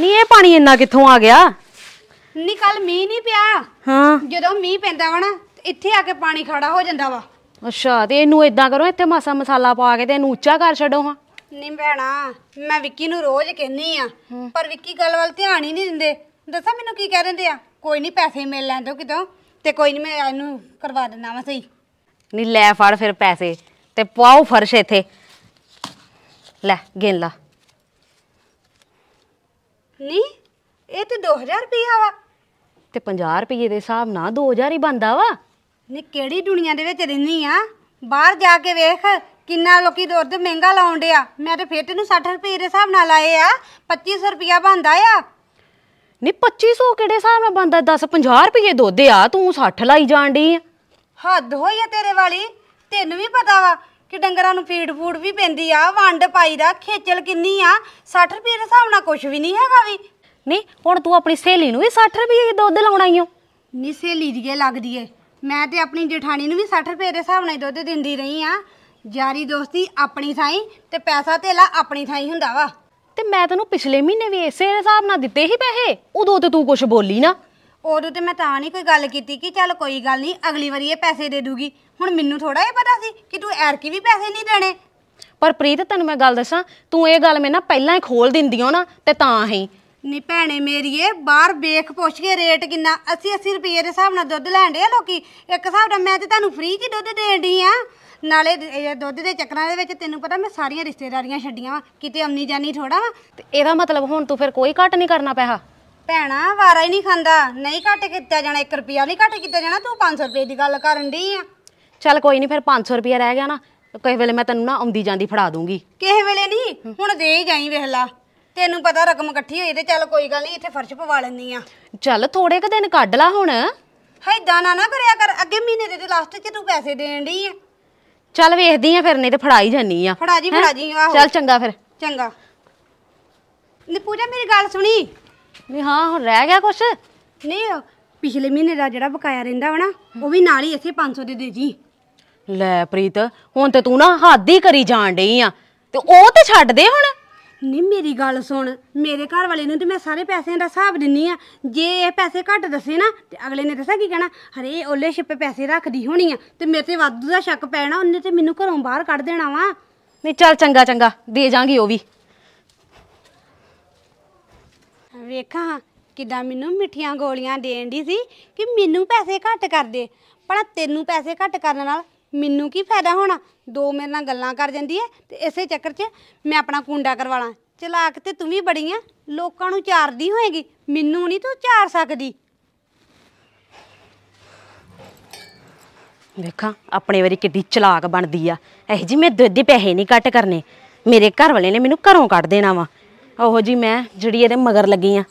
ਨਹੀਂ ਇਹ ਪਾਣੀ ਇੰਨਾ ਕਿੱਥੋਂ ਆ ਗਿਆ ਨਹੀਂ ਕੱਲ ਮੀਂਹ ਨਹੀਂ ਪਿਆ ਹਾਂ ਜਦੋਂ ਮੀਂਹ ਪੈਂਦਾ ਵਾ ਨਾ ਇੱਥੇ ਆ ਕੇ ਪਾਣੀ ਖੜਾ ਹੋ ਜਾਂਦਾ ਵਾ ਅੱਛਾ ਤੇ ਇਹਨੂੰ ਇਦਾਂ ਕਰੋ ਇੱਥੇ ਮਾਸਾ ਮਸਾਲਾ ਪਾ ਕੇ ਤੇ ਇਹਨੂੰ ਉੱਚਾ ਕਰ ਛੱਡੋ ਹਾਂ ਨਹੀਂ ਭੈਣਾ ਮੈਂ ਵਿੱਕੀ ਨੂੰ ਰੋਜ਼ ਕਹਿੰਨੀ ਆ ਪਰ ਵਿੱਕੀ ਗੱਲ ਵੱਲ ਧਿਆਨ ਹੀ ਨਹੀਂ ਦਿੰਦੇ ਦੱਸਾ ਮੈਨੂੰ ਕੀ ਕਹਿ ਦਿੰਦੇ ਆ ਕੋਈ ਨਹੀਂ ਪੈਸੇ ਮਿਲ ਲੈਂਦੇ ਕਿਦੋਂ ਤੇ ਕੋਈ ਨਹੀਂ ਮੈਂ ਇਹਨੂੰ ਕਰਵਾ ਦਿੰਦਾ ਵਾ ਸਹੀ ਨਹੀਂ ਲੈ ਫੜ ਫਿਰ ਪੈਸੇ ਤੇ ਪਾਓ ਫਰਸ਼ ਇੱਥੇ ਲੈ ਗਿਣ ਲਾ ਤੇ 2000 ਰੁਪਇਆ ਵਾ ਤੇ 50 ਰੁਪਏ ਦੇ ਹਿਸਾਬ ਨਾਲ 2000 ਹੀ ਬੰਦਾ ਵਾ ਨੇ ਕਿਹੜੀ ਦੁਨੀਆ ਦੇ ਵਿੱਚ ਰਹਿਨੀ ਆ ਬਾਹਰ ਜਾ ਕੇ ਵੇਖ ਕਿੰਨਾ ਲੋਕੀ ਦੁੱਧ ਮਹਿੰਗਾ ਲਾਉਣ ਡਿਆ ਮੈਂ ਤੇ ਫਿਰ ਨੂੰ 60 ਰੁਪਏ ਦੇ ਹਿਸਾਬ ਨਾਲ ਲਾਏ ਆ 2500 ਰੁਪਇਆ ਬੰਦਾ ਆ ਨਹੀਂ 2500 ਕਿਹੜੇ ਹਿਸਾਬ ਨਾਲ ਬੰਦਾ 10 50 ਰੁਪਏ ਦੁੱਧ ਆ ਤੂੰ 60 ਲਾਈ ਜਾਣ ਡਈ ਆ ਹੱਦ ਹੋਈ ਆ ਤੇਰੇ ਵਾਲੀ ਤੈਨੂੰ ਵੀ ਪਤਾ ਵਾ ਕਿ ਡੰਗਰਾਂ ਨੂੰ ਫੀਡ ਫੂਡ ਵੀ ਪੈਂਦੀ ਆ ਵੰਡ ਪਾਈ ਖੇਚਲ ਕਿੰਨੀ ਆ 60 ਰੁਪਏ ਦੇ ਹਿਸਾਬ ਨਾਲ ਕੁਝ ਵੀ ਨਹੀਂ ਹੈਗਾ ਵੀ ਨਹੀਂ ਹੁਣ ਤੂੰ ਆਪਣੀ ਸਹੇਲੀ ਨੂੰ ਵੀ 60 ਰੁਪਏ ਦੁੱਧ ਲਾਉਣਾ ਈ ਹੋ ਨਹੀਂ ਸਹੇਲੀ ਦੀ ਗੇ ਲੱਗਦੀ ਏ ਮੈਂ ਤੇ ਆਪਣੀ ਜਠਾਣੀ ਨੂੰ ਵੀ 60 ਰੁਪਏ ਦੇ ਹਿਸਾਬ ਨਾਲ ਦੁੱਧ ਦਿੰਦੀ ਰਹੀ ਆ ਯਾਰੀ ਦੋਸਤੀ ਆਪਣੀ ਥਾਈ ਤੇ ਪੈਸਾ ਧੇਲਾ ਆਪਣੀ ਥਾਈ ਹੁੰਦਾ ਵਾ ਤੇ ਮੈਂ ਤੈਨੂੰ ਪਿਛਲੇ ਮਹੀਨੇ ਵੀ ਇਸੇ ਹਿਸਾਬ ਨਾਲ ਦਿੱਤੇ ਸੀ ਪੈਸੇ ਉਦੋਂ ਤੇ ਤੂੰ ਕੁਝ ਬੋਲੀ ਨਾ ਉਦੋਂ ਤੇ ਮੈਂ ਤਾਂ ਨਹੀਂ ਕੋਈ ਗੱਲ ਕੀਤੀ ਕਿ ਚੱਲ ਕੋਈ ਗੱਲ ਨਹੀਂ ਅਗਲੀ ਵਾਰੀ ਇਹ ਪੈਸੇ ਦੇ ਦੂਗੀ ਹੁਣ ਮੈਨੂੰ ਥੋੜਾ ਇਹ ਪਤਾ ਸੀ ਕਿ ਤੂੰ ਐਰਕੀ ਵੀ ਪੈਸੇ ਨਹੀਂ ਦੇਣੇ ਪਰ ਪ੍ਰੀਤ ਤੈਨੂੰ ਮੈਂ ਗੱਲ ਦੱਸਾਂ ਤੂੰ ਇਹ ਗੱਲ ਮੇਰੇ ਪਹਿਲਾਂ ਹੀ ਖੋਲ ਦਿੰਦੀ ਹੋ ਨਾ ਤੇ ਤਾਂ ਹੀ ਨੀ ਭੈਣੇ ਮੇਰੀਏ ਬਾਹਰ ਵੇਖ ਪੁੱਛ ਕੇ ਰੇਟ ਕਿੰਨਾ 80 80 ਰੁਪਏ ਦੇ ਹਿਸਾਬ ਨਾਲ ਦੁੱਧ ਲੈਣ ਆ ਲੋਕੀ ਇੱਕ ਹਿਸਾਬ ਨਾਲ ਮੈਂ ਤੇ ਤੁਹਾਨੂੰ ਫ੍ਰੀ 'ਚ ਦੁੱਧ ਦੇਣ ਦੀ ਆ ਨਾਲੇ ਦੁੱਧ ਦੇ ਚੱਕਰਾਂ ਦੇ ਵਿੱਚ ਤੈਨੂੰ ਪਤਾ ਮੈਂ ਸਾਰੀਆਂ ਰਿਸ਼ਤੇਦਾਰੀਆਂ ਛੱਡੀਆਂ ਵਾ ਕਿਤੇ ਅੰਨੀ ਜਾਨੀ ਥੋੜਾ ਵਾ ਤੇ ਇਹਦਾ ਮਤਲਬ ਹੁਣ ਤੂੰ ਫਿਰ ਕੋਈ ਘਟ ਨਹੀਂ ਕਰਨਾ ਪਿਆ ਭੈਣਾ ਵਾਰਾ ਹੀ ਨਹੀਂ ਖਾਂਦਾ ਨਹੀਂ ਘਟ ਕੀਤਾ ਜਾਣਾ 1 ਰੁਪਿਆ ਨਹੀਂ ਘਟ ਕੀਤਾ ਜਾਣਾ ਤੂੰ 500 ਰੁਪਏ ਦੀ ਗੱਲ ਕਰਨ ਦੀ ਆ ਚੱਲ ਕੋਈ ਨਹੀਂ ਫਿਰ 500 ਰੁਪਏ ਰਹਿ ਗਿਆ ਨਾ ਕਿਸੇ ਵੇਲੇ ਮੈਂ ਤੈਨੂੰ ਨਾ ਆਉਂਦੀ ਜਾਂਦੀ ਫੜਾ ਦੂੰਗੀ ਕਿਸੇ ਵੇਲੇ ਨਹੀਂ ਹੁਣ ਦੇ ਹੀ ਜਾਈ ਵੇਖ ਲਾ ਤੈਨੂੰ ਪਤਾ ਰਕਮ ਇਕੱਠੀ ਹੋਈ ਤੇ ਚੱਲ ਕੋਈ ਗੱਲ ਨਹੀਂ ਇੱਥੇ ਫਰਸ਼ ਪਵਾ ਲੈਣੀ ਆ ਚੱਲ ਥੋੜੇ ਕ ਦਿਨ ਕੱਢ ਲਾ ਹੁਣ ਹੈਦਾਂ ਨਾ ਨਾ ਕਰਿਆ ਕਰ ਅੱਗੇ ਮਹੀਨੇ ਦੇ ਲਾਸਟ 'ਚ ਤੂੰ ਪੈਸੇ ਦੇਣ ਦੀ ਆ ਚੱਲ ਵੇਖਦੀ ਆ ਫਿਰ ਨਹੀਂ ਤੇ ਫੜਾਈ ਜਾਨੀ ਆ ਫੜਾ ਜੀ ਫੜਾ ਜੀ ਆਹੋ ਚੱਲ ਚੰਗਾ ਫਿਰ ਚੰਗਾ ਨੀ ਪੂਜਾ ਮੇਰੀ ਗੱਲ ਸੁਣੀ ਨਹੀਂ ਹਾਂ ਹੁਣ ਰਹਿ ਗਿਆ ਕੁਛ ਨਹੀਂ ਪਿਛਲੇ ਮਹੀਨੇ ਦਾ ਜਿਹੜਾ ਬਕਾਇਆ ਰਹਿੰਦਾ ਵਾ ਨਾ ਉਹ ਵੀ ਨਾਲ ਹੀ ਇੱਥੇ 500 ਦੇ ਦੇ ਜੀ ਲੈ ਪ੍ਰੀਤ ਹੁਣ ਤੇ ਤੂੰ ਨਾ ਹੱਦ ਹੀ ਕਰੀ ਜਾਣ ਡਈ ਆ ਤੇ ਉਹ ਤੇ ਛੱਡ ਦੇ ਹੁਣ ਨਹੀਂ ਮੇਰੀ ਗੱਲ ਸੁਣ ਮੇਰੇ ਘਰ ਵਾਲੇ ਨੂੰ ਤੇ ਮੈਂ ਸਾਰੇ ਪੈਸਿਆਂ ਦਾ ਹਿਸਾਬ ਦਿੰਨੀ ਆ ਜੇ ਇਹ ਪੈਸੇ ਘੱਟ ਦੱਸੇ ਨਾ ਤੇ ਅਗਲੇ ਨੇ ਦੱਸਿਆ ਕੀ ਕਹਿਣਾ ਹਰੇ ਓਲੇ ਛਿਪੇ ਪੈਸੇ ਰੱਖਦੀ ਹੋਣੀ ਆ ਤੇ ਮੇਰੇ ਤੇ ਵਾਧੂ ਦਾ ਸ਼ੱਕ ਪੈਣਾ ਉਹਨੇ ਤੇ ਮੈਨੂੰ ਘਰੋਂ ਬਾਹਰ ਕੱਢ ਦੇਣਾ ਵਾ ਨਹੀਂ ਚੱਲ ਚੰਗਾ ਚੰਗਾ ਦੇ ਜਾਾਂਗੀ ਉਹ ਵੀ ਵੇਖਾਂ ਕਿਦਾਂ ਮੈਨੂੰ ਮਿੱਠੀਆਂ ਗੋਲੀਆਂ ਦੇਣ ਦੀ ਸੀ ਕਿ ਮੈਨੂੰ ਪੈਸੇ ਘੱਟ ਕਰ ਦੇ ਪਰ ਤੈਨੂੰ ਪੈਸੇ ਘੱਟ ਕਰਨ ਨਾਲ ਮੈਨੂੰ ਕੀ ਫਾਇਦਾ ਹੋਣਾ ਦੋ ਮੇਰੇ ਨਾਲ ਗੱਲਾਂ ਕਰ ਜਾਂਦੀ ਹੈ ਤੇ ਇਸੇ ਚੱਕਰ 'ਚ ਮੈਂ ਆਪਣਾ ਕੁੰਡਾ ਕਰਵਾ ਲਾਂ ਚਲਾਕ ਤੇ ਤੂੰ ਵੀ ਬੜੀ ਆ ਲੋਕਾਂ ਨੂੰ ਚਾਰਦੀ ਹੋਏਗੀ ਮੈਨੂੰ ਨਹੀਂ ਤੂੰ ਚਾਰ ਸਕਦੀ ਵੇਖਾਂ ਆਪਣੇ ਵਾਰੀ ਕਿੱਡੀ ਚਲਾਕ ਬਣਦੀ ਆ ਇਹ ਜੀ ਮੈਂ ਦੁੱਧ ਦੇ ਪੈਸੇ ਨਹੀਂ ਕੱਟ ਕਰਨੇ ਮੇਰੇ ਘਰ ਵਾਲੇ ਨੇ ਮੈਨੂੰ ਘਰੋਂ ਕੱਢ ਦੇਣਾ ਵਾ ਉਹੋ ਜੀ ਮੈਂ ਜਿਹੜੀ ਇਹਦੇ ਮਗਰ ਲੱਗੀ ਆ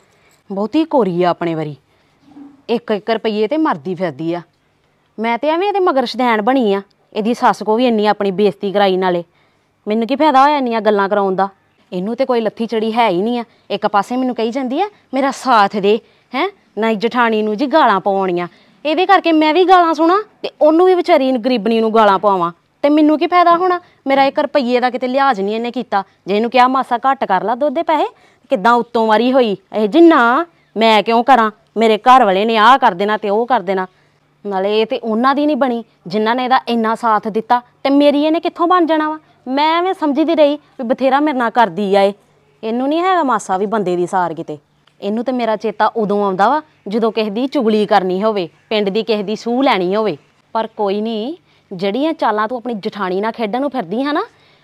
ਬਹੁਤੀ ਕੋਰੀ ਆ ਆਪਣੇ ਵਾਰੀ 1-1 ਰੁਪਏ ਤੇ ਮਰਦੀ ਫਿਰਦੀ ਆ ਮੈਂ ਤੇ ਐਵੇਂ ਇਹਦੇ ਮਗਰ ਸ਼ਦੈਣ ਬਣੀ ਆ ਇਹਦੀ ਸੱਸ ਕੋ ਵੀ ਇੰਨੀ ਆਪਣੀ ਬੇਇੱਜ਼ਤੀ ਕਰਾਈ ਨਾਲੇ ਮੈਨੂੰ ਕੀ ਫਾਇਦਾ ਹੋਇਆ ਇੰਨੀਆਂ ਗੱਲਾਂ ਕਰਾਉਣ ਦਾ ਇਹਨੂੰ ਤੇ ਕੋਈ ਲੱਥੀ ਚੜੀ ਹੈ ਹੀ ਨਹੀਂ ਆ ਇੱਕ ਪਾਸੇ ਮੈਨੂੰ ਕਹੀ ਜਾਂਦੀ ਆ ਮੇਰਾ ਸਾਥ ਦੇ ਹੈ ਨਾ ਜਠਾਣੀ ਨੂੰ ਜੀ ਗਾਲਾਂ ਪਾਉਣੀਆਂ ਇਹਦੇ ਕਰਕੇ ਮੈਂ ਵੀ ਗਾਲਾਂ ਸੁਣਾ ਤੇ ਉਹਨੂੰ ਵੀ ਵਿਚਾਰੀ ਗਰੀਬਣੀ ਨੂੰ ਗਾਲਾਂ ਪਾਵਾਂ ਤੇ ਮੈਨੂੰ ਕੀ ਫਾਇਦਾ ਹੋਣਾ ਮੇਰਾ ਇੱਕ ਰੁਪਈਏ ਦਾ ਕਿਤੇ ਲਿਹਾਜ਼ ਨਹੀਂ ਇਹਨੇ ਕੀਤਾ ਜੇ ਇਹਨੂੰ ਕਿਹਾ ਮਾਸਾ ਘੱਟ ਕਰ ਲਾ ਦੁੱਧ ਦੇ ਪੈਸੇ ਕਿਦਾਂ ਉੱਤੋਂ ਵਾਰੀ ਹੋਈ ਇਹ ਜਿੰਨਾ ਮੈਂ ਕਿਉਂ ਕਰਾਂ ਮੇਰੇ ਘਰ ਵਾਲੇ ਨੇ ਆਹ ਕਰ ਦੇਣਾ ਤੇ ਉਹ ਕਰ ਦੇਣਾ ਨਾਲੇ ਇਹ ਤੇ ਉਹਨਾਂ ਦੀ ਨਹੀਂ ਬਣੀ ਜਿਨ੍ਹਾਂ ਨੇ ਇਹਦਾ ਇੰਨਾ ਸਾਥ ਦਿੱਤਾ ਤੇ ਮੇਰੀ ਇਹਨੇ ਕਿੱਥੋਂ ਬਣ ਜਾਣਾ ਵਾ ਮੈਂ ਐਵੇਂ ਸਮਝਦੀ ਰਹੀ ਵੀ ਬਥੇਰਾ ਮੇਰੇ ਨਾਲ ਕਰਦੀ ਆ ਇਹ ਇਹਨੂੰ ਨਹੀਂ ਹੈਗਾ ਮਾਸਾ ਵੀ ਬੰਦੇ ਦੀ ਸਾਰ ਕਿਤੇ ਇਹਨੂੰ ਤੇ ਮੇਰਾ ਚੇਤਾ ਉਦੋਂ ਆਉਂਦਾ ਵਾ ਜਦੋਂ ਕਿਸੇ ਦੀ ਚੁਗਲੀ ਕਰਨੀ ਹੋਵੇ ਪਿੰਡ ਦੀ ਕਿਸੇ ਦੀ ਸੂਹ ਲੈਣੀ ਹੋਵੇ ਪਰ ਕੋਈ ਨਹੀਂ ਜਿਹੜੀਆਂ ਚਾਲਾਂ ਤੂੰ ਆਪਣੀ ਜਠਾਣੀ ਨਾਲ ਖੇਡਣ ਨੂੰ ਫਿਰਦੀ ਹੈ ਨਾ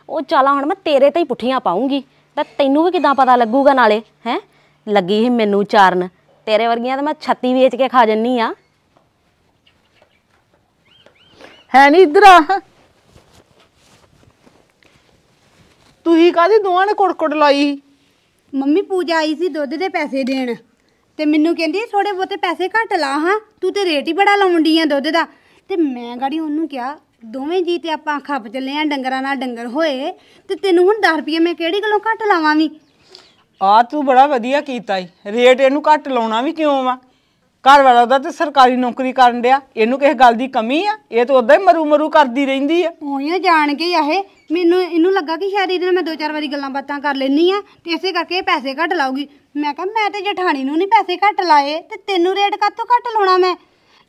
ਉਹ ਚਾਲਾਂ ਹੁਣ ਮੈਂ ਤੇਰੇ ਤੇ ਹੀ ਪੁੱਠੀਆਂ ਪਾਉਂਗੀ ਤਾਂ ਤੈਨੂੰ ਵੀ ਕਿਦਾਂ ਪਤਾ ਲੱਗੂਗਾ ਨਾਲੇ ਹੈ ਲੱਗੀ ਸੀ ਮੈਨੂੰ ਚਾਰਨ ਤੇਰੇ ਵਰਗੀਆਂ ਤਾਂ ਮੈਂ ਛੱਤੀ ਵੇਚ ਕੇ ਖਾ ਜੰਨੀ ਆ ਹੈ ਨਹੀਂ ਇਧਰ ਆ ਤੁਸੀਂ ਕਾਦੀ ਦੋਵਾਂ ਨੇ ਕੁੜਕੁੜ ਲਾਈ ਮੰਮੀ ਪੂਜਾ ਆਈ ਸੀ ਦੁੱਧ ਦੇ ਪੈਸੇ ਦੇਣ ਤੇ ਮੈਨੂੰ ਕਹਿੰਦੀ ਥੋੜੇ ਬੋਤੇ ਪੈਸੇ ਘੱਟ ਲਾ ਹਾਂ ਤੂੰ ਤੇ ਰੇਟ ਹੀ ਬੜਾ ਲਾਉਂਦੀ ਆ ਦੁੱਧ ਦਾ ਤੇ ਮੈਂ ਗਾੜੀ ਉਹਨੂੰ ਕਿਹਾ ਦੋਵੇਂ ਜੀ ਤੇ ਆਪਾਂ ਖੱਪ ਚੱਲੇ ਆ ਡੰਗਰਾਂ ਨਾਲ ਡੰਗਰ ਹੋਏ ਤੇ ਤੈਨੂੰ ਹੁਣ 10 ਰੁਪਏ ਮੈਂ ਕਿਹੜੀ ਗੱਲੋਂ ਘੱਟ ਲਾਵਾਂ ਵੀ ਆ ਤੂੰ ਬੜਾ ਵਧੀਆ ਕੀਤਾ ਈ ਰੇਟ ਇਹਨੂੰ ਘੱਟ ਲਾਉਣਾ ਵੀ ਕਿਉਂ ਵਾ ਘਰ ਵਾਲਾ ਦਾ ਤੇ ਸਰਕਾਰੀ ਨੌਕਰੀ ਕਰਨ ਡਿਆ ਇਹਨੂੰ ਕਿਸੇ ਗੱਲ ਦੀ ਕਮੀ ਆ ਇਹ ਤਾਂ ਉਦਾਂ ਹੀ ਮਰੂ ਮਰੂ ਕਰਦੀ ਰਹਿੰਦੀ ਆ ਹੋਈਆਂ ਜਾਣ ਕੇ ਆਹੇ ਮੈਨੂੰ ਇਹਨੂੰ ਲੱਗਾ ਕਿ ਸ਼ਾਇਦ ਇਹਦੇ ਨਾਲ ਮੈਂ ਦੋ ਚਾਰ ਵਾਰੀ ਗੱਲਾਂ ਬਾਤਾਂ ਕਰ ਲੈਣੀ ਆ ਤੇ ਇਸੇ ਕਰਕੇ ਇਹ ਪੈਸੇ ਘੱਟ ਲਾਉਗੀ ਮੈਂ ਕਿਹਾ ਮੈਂ ਤੇ ਜਠਾਣੀ ਨੂੰ ਨਹੀਂ ਪੈਸੇ ਘੱਟ ਲਾਏ ਤੇ ਤੈਨੂੰ ਰੇਟ ਕਾਤੋਂ ਘੱਟ ਲਾਉਣਾ ਮੈਂ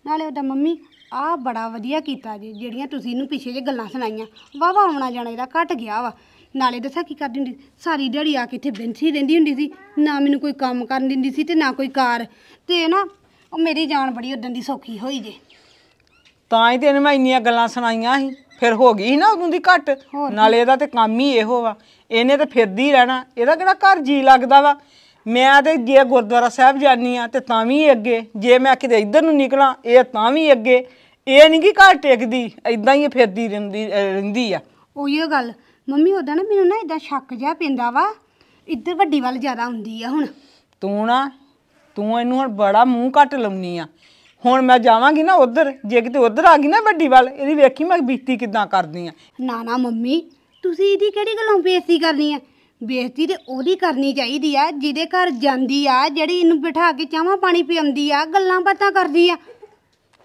ਨਾਲੇ ਉਹਦਾ ਮੰਮੀ ਆ ਬੜਾ ਵਧੀਆ ਕੀਤਾ ਜੀ ਜਿਹੜੀਆਂ ਤੁਸੀਂ ਇਹਨੂੰ ਪਿੱਛੇ ਜੇ ਗੱਲਾਂ ਸੁਣਾਈਆਂ ਵਾ ਵਾ ਆਉਣਾ ਜਾਣਾ ਇਹਦਾ ਘੱਟ ਗਿਆ ਵਾ ਨਾਲੇ ਦੱਸਾਂ ਕੀ ਕਰਦੀ ਹੁੰਦੀ ਸਾਰੀ ਦਿਹਾੜੀ ਆ ਕੇ ਇੱਥੇ ਬੈਂਚੀ ਰਹਿੰਦੀ ਹੁੰਦੀ ਸੀ ਨਾ ਮੈਨੂੰ ਕੋਈ ਕੰਮ ਕਰਨ ਦਿੰਦੀ ਸੀ ਤੇ ਨਾ ਕੋਈ ਕਾਰ ਤੇ ਨਾ ਉਹ ਮੇਰੀ ਜਾਨ ਬੜੀ ਉਦੋਂ ਦੀ ਸੌਖੀ ਹੋਈ ਜੇ ਤਾਂ ਹੀ ਤੈਨੂੰ ਮੈਂ ਇੰਨੀਆਂ ਗੱਲਾਂ ਸੁਣਾਈਆਂ ਸੀ ਫਿਰ ਹੋ ਗਈ ਨਾ ਉਦੋਂ ਦੀ ਘਟ ਨਾਲੇ ਇਹਦਾ ਤੇ ਕੰਮ ਹੀ ਇਹੋ ਵਾ ਇਹਨੇ ਤੇ ਫਿਰਦੀ ਰਹਿਣਾ ਇਹਦਾ ਕਿਹੜਾ ਘਰ ਜੀ ਲੱਗਦਾ ਵਾ ਮੈਂ ਤੇ ਜੇ ਗੁਰਦੁਆਰਾ ਸਾਹਿਬ ਜਾਨੀ ਆ ਤੇ ਤਾਂ ਵੀ ਅੱਗੇ ਜੇ ਮੈਂ ਕਿਤੇ ਇੱਧਰ ਨੂੰ ਨਿਕਲਾਂ ਇਹ ਤਾਂ ਵੀ ਅੱਗੇ ਇਹ ਨਹੀਂ ਕਿ ਘਰ ਟਿਕਦੀ ਐਦਾਂ ਹੀ ਫਿਰਦੀ ਰਹਿੰਦੀ ਰਹਿੰਦੀ ਆ ਉਹੀ ਗੱਲ ਮੰਮੀ ਉਹਦਾ ਨਾ ਮੈਨੂੰ ਨਾ ਇਦਾਂ ਸ਼ੱਕ ਜਿਹਾ ਪੈਂਦਾ ਵਾ ਇੱਧਰ ਵੱਡੀ ਵੱਲ ਜ਼ਿਆਦਾ ਹੁੰਦੀ ਆ ਹੁਣ ਤੂੰ ਨਾ ਤੂੰ ਇਹਨੂੰ ਹੁਣ ਬੜਾ ਮੂੰਹ ਕੱਟ ਲਾਉਣੀ ਆ ਹੁਣ ਮੈਂ ਜਾਵਾਂਗੀ ਨਾ ਉਧਰ ਜੇ ਕਿਤੇ ਉਧਰ ਆ ਗਈ ਨਾ ਵੱਡੀ ਵਾਲ ਇਹਦੀ ਵੇਖੀ ਮੈਂ ਬੀਤੀ ਕਿਦਾਂ ਕਰਦੀ ਆ ਨਾ ਨਾ ਮੰਮੀ ਤੁਸੀਂ ਇਹਦੀ ਕਿਹੜੀ ਗੱਲੋਂ ਬੇਇੱਜ਼ਤੀ ਕਰਨੀ ਆ ਬੇਇੱਜ਼ਤੀ ਤੇ ਉਹਦੀ ਕਰਨੀ ਚਾਹੀਦੀ ਆ ਜਿਹਦੇ ਘਰ ਜਾਂਦੀ ਆ ਜਿਹੜੀ ਇਹਨੂੰ ਬਿਠਾ ਕੇ ਚਾਹਾਂ ਪਾਣੀ ਪੀਉਂਦੀ ਆ ਗੱਲਾਂ ਬਾਤਾਂ ਕਰਦੀ ਆ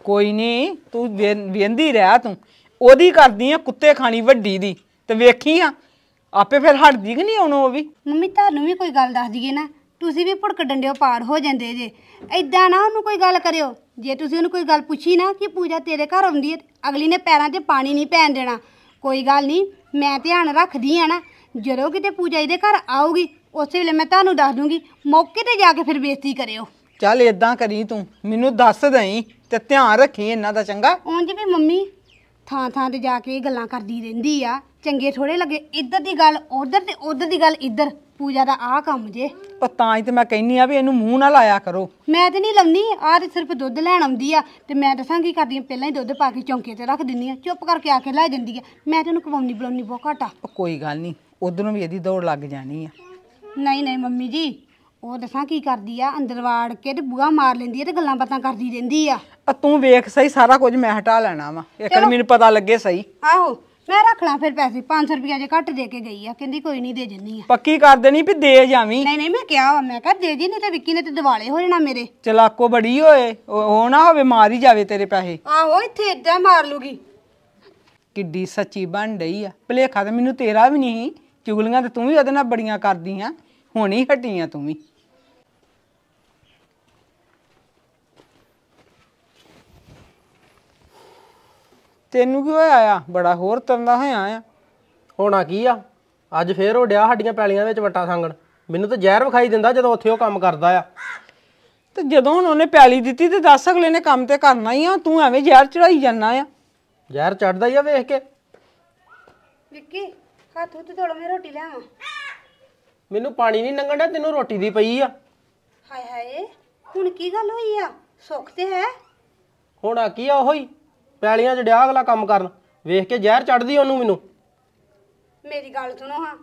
ਕੋਈ ਨਹੀਂ ਤੂੰ ਵੇਂਦੀ ਰਹਿ ਤੂੰ ਉਹਦੀ ਕਰਦੀ ਆ ਕੁੱਤੇ ਖਾਣੀ ਵੱਡੀ ਦੀ ਤੇ ਵੇਖੀ ਆ ਆਪੇ ਫਿਰ ਹਟਦੀ ਕਿ ਨਹੀਂ ਆਉਣਾ ਉਹ ਵੀ ਮੰਮੀ ਤੁਹਾਨੂੰ ਵੀ ਕੋਈ ਗੱਲ ਦੱਸ ਦਈਏ ਨਾ ਤੁਸੀਂ ਵੀ ਭੁੜਕ ਡੰਡਿਓ ਪਾਰ ਹੋ ਜਾਂਦੇ ਜੇ ਐਦਾਂ ਨਾ ਉਹਨੂੰ ਕੋਈ ਗੱਲ ਕਰਿਓ ਜੇ ਤੁਸੀਂ ਉਹਨੂੰ ਕੋਈ ਗੱਲ ਪੁੱਛੀ ਨਾ ਕਿ ਪੂਜਾ ਤੇਰੇ ਘਰ ਆਉਂਦੀ ਹੈ ਅਗਲੀ ਨੇ ਪੈਰਾਂ 'ਚ ਪਾਣੀ ਨਹੀਂ ਪੈਣ ਦੇਣਾ ਕੋਈ ਗੱਲ ਨਹੀਂ ਮੈਂ ਧਿਆਨ ਰੱਖਦੀ ਆ ਨਾ ਜਦੋਂ ਕਿਤੇ ਪੂਜਾ ਇਹਦੇ ਘਰ ਆਊਗੀ ਉਸੇ ਵੇਲੇ ਮੈਂ ਤੁਹਾਨੂੰ ਦੱਸ ਦੂੰਗੀ ਮੌਕੇ ਤੇ ਜਾ ਕੇ ਫਿਰ ਬੇਇੱਜ਼ਤੀ ਕਰਿਓ ਚੱਲ ਇਦਾਂ ਕਰੀ ਤੂੰ ਮੈਨੂੰ ਦੱਸ ਦਈ ਤੇ ਧਿਆਨ ਰੱਖੀ ਇਹਨਾਂ ਦਾ ਚੰਗਾ ਉਂਝ ਵੀ ਮੰਮੀ ਥਾਂ ਥਾਂ ਤੇ ਜਾ ਕੇ ਇਹ ਗੱਲਾਂ ਕਰਦੀ ਰਹਿੰਦੀ ਆ ਚੰਗੇ ਥੋੜੇ ਲੱਗੇ ਇੱਧਰ ਦੀ ਗੱਲ ਉਧਰ ਤੇ ਉਧਰ ਦੀ ਗੱਲ ਇੱਧਰ ਪੂਜਾ ਦਾ ਆਹ ਕੰਮ ਜੇ ਪਰ ਤਾਂ ਹੀ ਤੇ ਮੈਂ ਕਹਿੰਨੀ ਆ ਵੀ ਇਹਨੂੰ ਮੂੰਹ ਨਾ ਲਾਇਆ ਕਰੋ ਮੈਂ ਤੇ ਨਹੀਂ ਲਾਉਣੀ ਆ ਤੇ ਸਿਰਫ ਦੁੱਧ ਲੈਣ ਆਉਂਦੀ ਆ ਤੇ ਮੈਂ ਦੱਸਾਂ ਕੀ ਕਰਦੀ ਆ ਪਹਿਲਾਂ ਹੀ ਦੁੱਧ ਪਾ ਕੇ ਚੌਂਕੇ ਤੇ ਰੱਖ ਦਿੰਨੀ ਆ ਚੁੱਪ ਕਰਕੇ ਆ ਕੇ ਲੈ ਜਾਂਦੀ ਆ ਮੈਂ ਤੇ ਉਹਨੂੰ ਕਵਾਉਣੀ ਬੁਲਾਉਣੀ ਬਹੁਤ ਘਾਟਾ ਕੋਈ ਗੱਲ ਨਹੀਂ ਉਧਰੋਂ ਵੀ ਇਹਦੀ ਦੌੜ ਲੱਗ ਜਾਣੀ ਆ ਨਹੀਂ ਨਹੀਂ ਮੰਮੀ ਜੀ ਉਹ ਦੱਸਾਂ ਕੀ ਕਰਦੀ ਆ ਅੰਦਰ ਵਾੜ ਕੇ ਤੇ ਬੂਹਾ ਮਾਰ ਲੈਂਦੀ ਆ ਤੇ ਗੱਲਾਂ ਬਾਤਾਂ ਕਰਦੀ ਰਹਿੰਦੀ ਆ ਆ ਤੂੰ ਵੇਖ ਸਹੀ ਸਾਰਾ ਕੁਝ ਮੈਂ ਹਟਾ ਲੈਣਾ ਵਾ ਇੱਕ ਚਲੋ। ਮੈਨੂੰ ਪਤਾ ਲੱਗੇ ਸਹੀ ਆਹੋ ਮੈਂ ਰੱਖ ਲਾਂ ਫਿਰ ਪੈਸੇ 500 ਰੁਪਿਆ ਜੇ ਘੱਟ ਦੇ ਕੇ ਗਈ ਆ ਕਹਿੰਦੀ ਕੋਈ ਨਹੀਂ ਦੇ ਜੰਨੀ ਆ ਪੱਕੀ ਕਰ ਦੇਣੀ ਵੀ ਦੇ ਜਾਵੀਂ ਨਹੀਂ ਨਹੀਂ ਮੈਂ ਕਿਹਾ ਮੈਂ ਕਿਹਾ ਦੇ ਜੀ ਨਹੀਂ ਤੇ ਵਿੱਕੀ ਨੇ ਤੇ ਦਿਵਾਲੇ ਹੋ ਜਾਣਾ ਮੇਰੇ ਚਲਾਕੋ ਬੜੀ ਹੋਏ ਉਹ ਨਾ ਹੋਵੇ ਮਾਰ ਹੀ ਜਾਵੇ ਤੇਰੇ ਪੈਸੇ ਆਹੋ ਇੱਥੇ ਇਦਾਂ ਮਾਰ ਲੂਗੀ ਕਿੱਡੀ ਸੱਚੀ ਬਣ ਰਹੀ ਆ ਭਲੇਖਾ ਤਾਂ ਮੈਨੂੰ ਤੇਰਾ ਵੀ ਨਹੀਂ ਸੀ। ਚੁਗਲੀਆਂ ਤੇ ਤੂੰ ਵੀ ਉਹਦੇ ਨਾਲ ਬੜੀਆਂ ਕਰਦੀ ਆ ਹੀ ਹਟੀ ਆ ਤੂੰ ਵੀ ਤੈਨੂੰ ਕੀ ਹੋਇਆ ਆ ਬੜਾ ਹੋਰ ਤਰਨਾ ਹੋਇਆ ਆ ਹੋਣਾ ਕੀ ਆ ਅੱਜ ਫੇਰ ਉਹ ਡਿਆ ਹੱਡੀਆਂ ਪੈਲੀਆਂ ਵਿੱਚ ਵਟਾ ਸੰਗਣ ਮੈਨੂੰ ਤਾਂ ਜ਼ਹਿਰ ਵਿਖਾਈ ਦਿੰਦਾ ਜਦੋਂ ਉੱਥੇ ਉਹ ਕੰਮ ਕਰਦਾ ਆ ਤੇ ਜਦੋਂ ਹੁਣ ਉਹਨੇ ਪੈਲੀ ਦਿੱਤੀ ਤੇ ਦੱਸ ਅਗਲੇ ਨੇ ਕੰਮ ਤੇ ਕਰਨਾ ਹੀ ਆ ਤੂੰ ਐਵੇਂ ਜ਼ਹਿਰ ਚੜਾਈ ਜਾਂਦਾ ਆ ਜ਼ਹਿਰ ਚੜਦਾ ਹੀ ਆ ਵੇਖ ਕੇ ਵਿੱਕੀ ਹੱਥ ਉੱਤੇ ਥੋੜਾ ਮੈਂ ਰੋਟੀ ਲਿਆਵਾਂ ਮੈਨੂੰ ਪਾਣੀ ਨਹੀਂ ਲੰਗਣਾ ਤੈਨੂੰ ਰੋਟੀ ਦੀ ਪਈ ਆ ਹਾਏ ਹਾਏ ਹੁਣ ਕੀ ਗੱਲ ਹੋਈ ਆ ਸੁੱਖ ਤੇ ਹੈ ਹੁਣ ਆ ਕੀ ਆ ਉਹੀ ਪੈਲੀਆਂ 'ਚ ਡਿਆ ਅਗਲਾ ਕੰਮ ਕਰਨ ਵੇਖ ਕੇ ਜ਼ਹਿਰ ਚੜਦੀ ਉਹਨੂੰ ਮੈਨੂੰ ਮੇਰੀ ਗੱਲ ਸੁਣੋ ਹਾਂ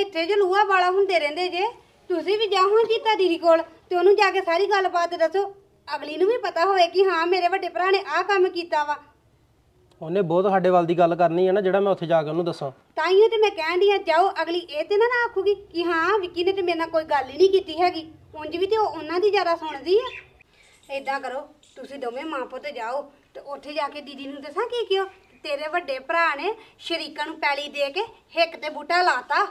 ਇੱਥੇ ਜੇ ਵਾਲਾ ਹੁੰਦੇ ਰਹਿੰਦੇ ਜੇ ਤੁਸੀਂ ਵੀ ਜਾ ਹੁਣ ਜੀਤਾ ਦੀਦੀ ਕੋਲ ਤੇ ਉਹਨੂੰ ਜਾ ਕੇ ਸਾਰੀ ਗੱਲਬਾਤ ਦੱਸੋ ਅਗਲੀ ਨੂੰ ਵੀ ਪਤਾ ਹੋਵੇ ਕਿ ਹਾਂ ਮੇਰੇ ਵੱਡੇ ਭਰਾ ਨੇ ਆਹ ਕੰਮ ਕੀਤਾ ਵਾ ਉਹਨੇ ਬਹੁਤ ਸਾਡੇ ਵੱਲ ਦੀ ਗੱਲ ਕਰਨੀ ਹੈ ਨਾ ਜਿਹੜਾ ਮੈਂ ਉੱਥੇ ਜਾ ਕੇ ਉਹਨੂੰ ਦੱਸਾਂ ਤਾਈਓ ਤੇ ਮੈਂ ਕਹਿਣ ਦੀ ਆ ਜਾਓ ਅਗਲੀ ਇਹ ਤੇ ਨਾ ਨਾ ਆਖੂਗੀ ਕਿ ਹਾਂ ਵਿੱਕੀ ਨੇ ਤੇ ਮੇਰੇ ਨਾਲ ਕੋਈ ਗੱਲ ਹੀ ਨਹੀਂ ਕੀਤੀ ਹੈਗੀ ਉਂਝ ਵੀ ਤੇ ਉਹ ਉਹਨਾਂ ਦੀ ਜ਼ਿਆਦਾ ਸੁਣਦੀ ਆ ਐਦਾਂ ਕਰੋ ਤੁਸੀਂ ਦੋਵੇਂ ਮਾਂ ਪੁੱਤ ਜਾਓ ਤੇ ਉੱਥੇ ਜਾ ਕੇ ਦੀਦੀ ਨੂੰ ਦੱਸਾਂ ਕੀ ਕਿਉਂ ਤੇਰੇ ਵੱਡੇ ਭਰਾ ਨੇ ਸ਼ਰੀਕਾਂ ਨੂੰ ਪੈਲੀ ਦੇ ਕੇ ਹਿੱਕ ਤੇ ਬੂਟਾ ਲਾਤਾ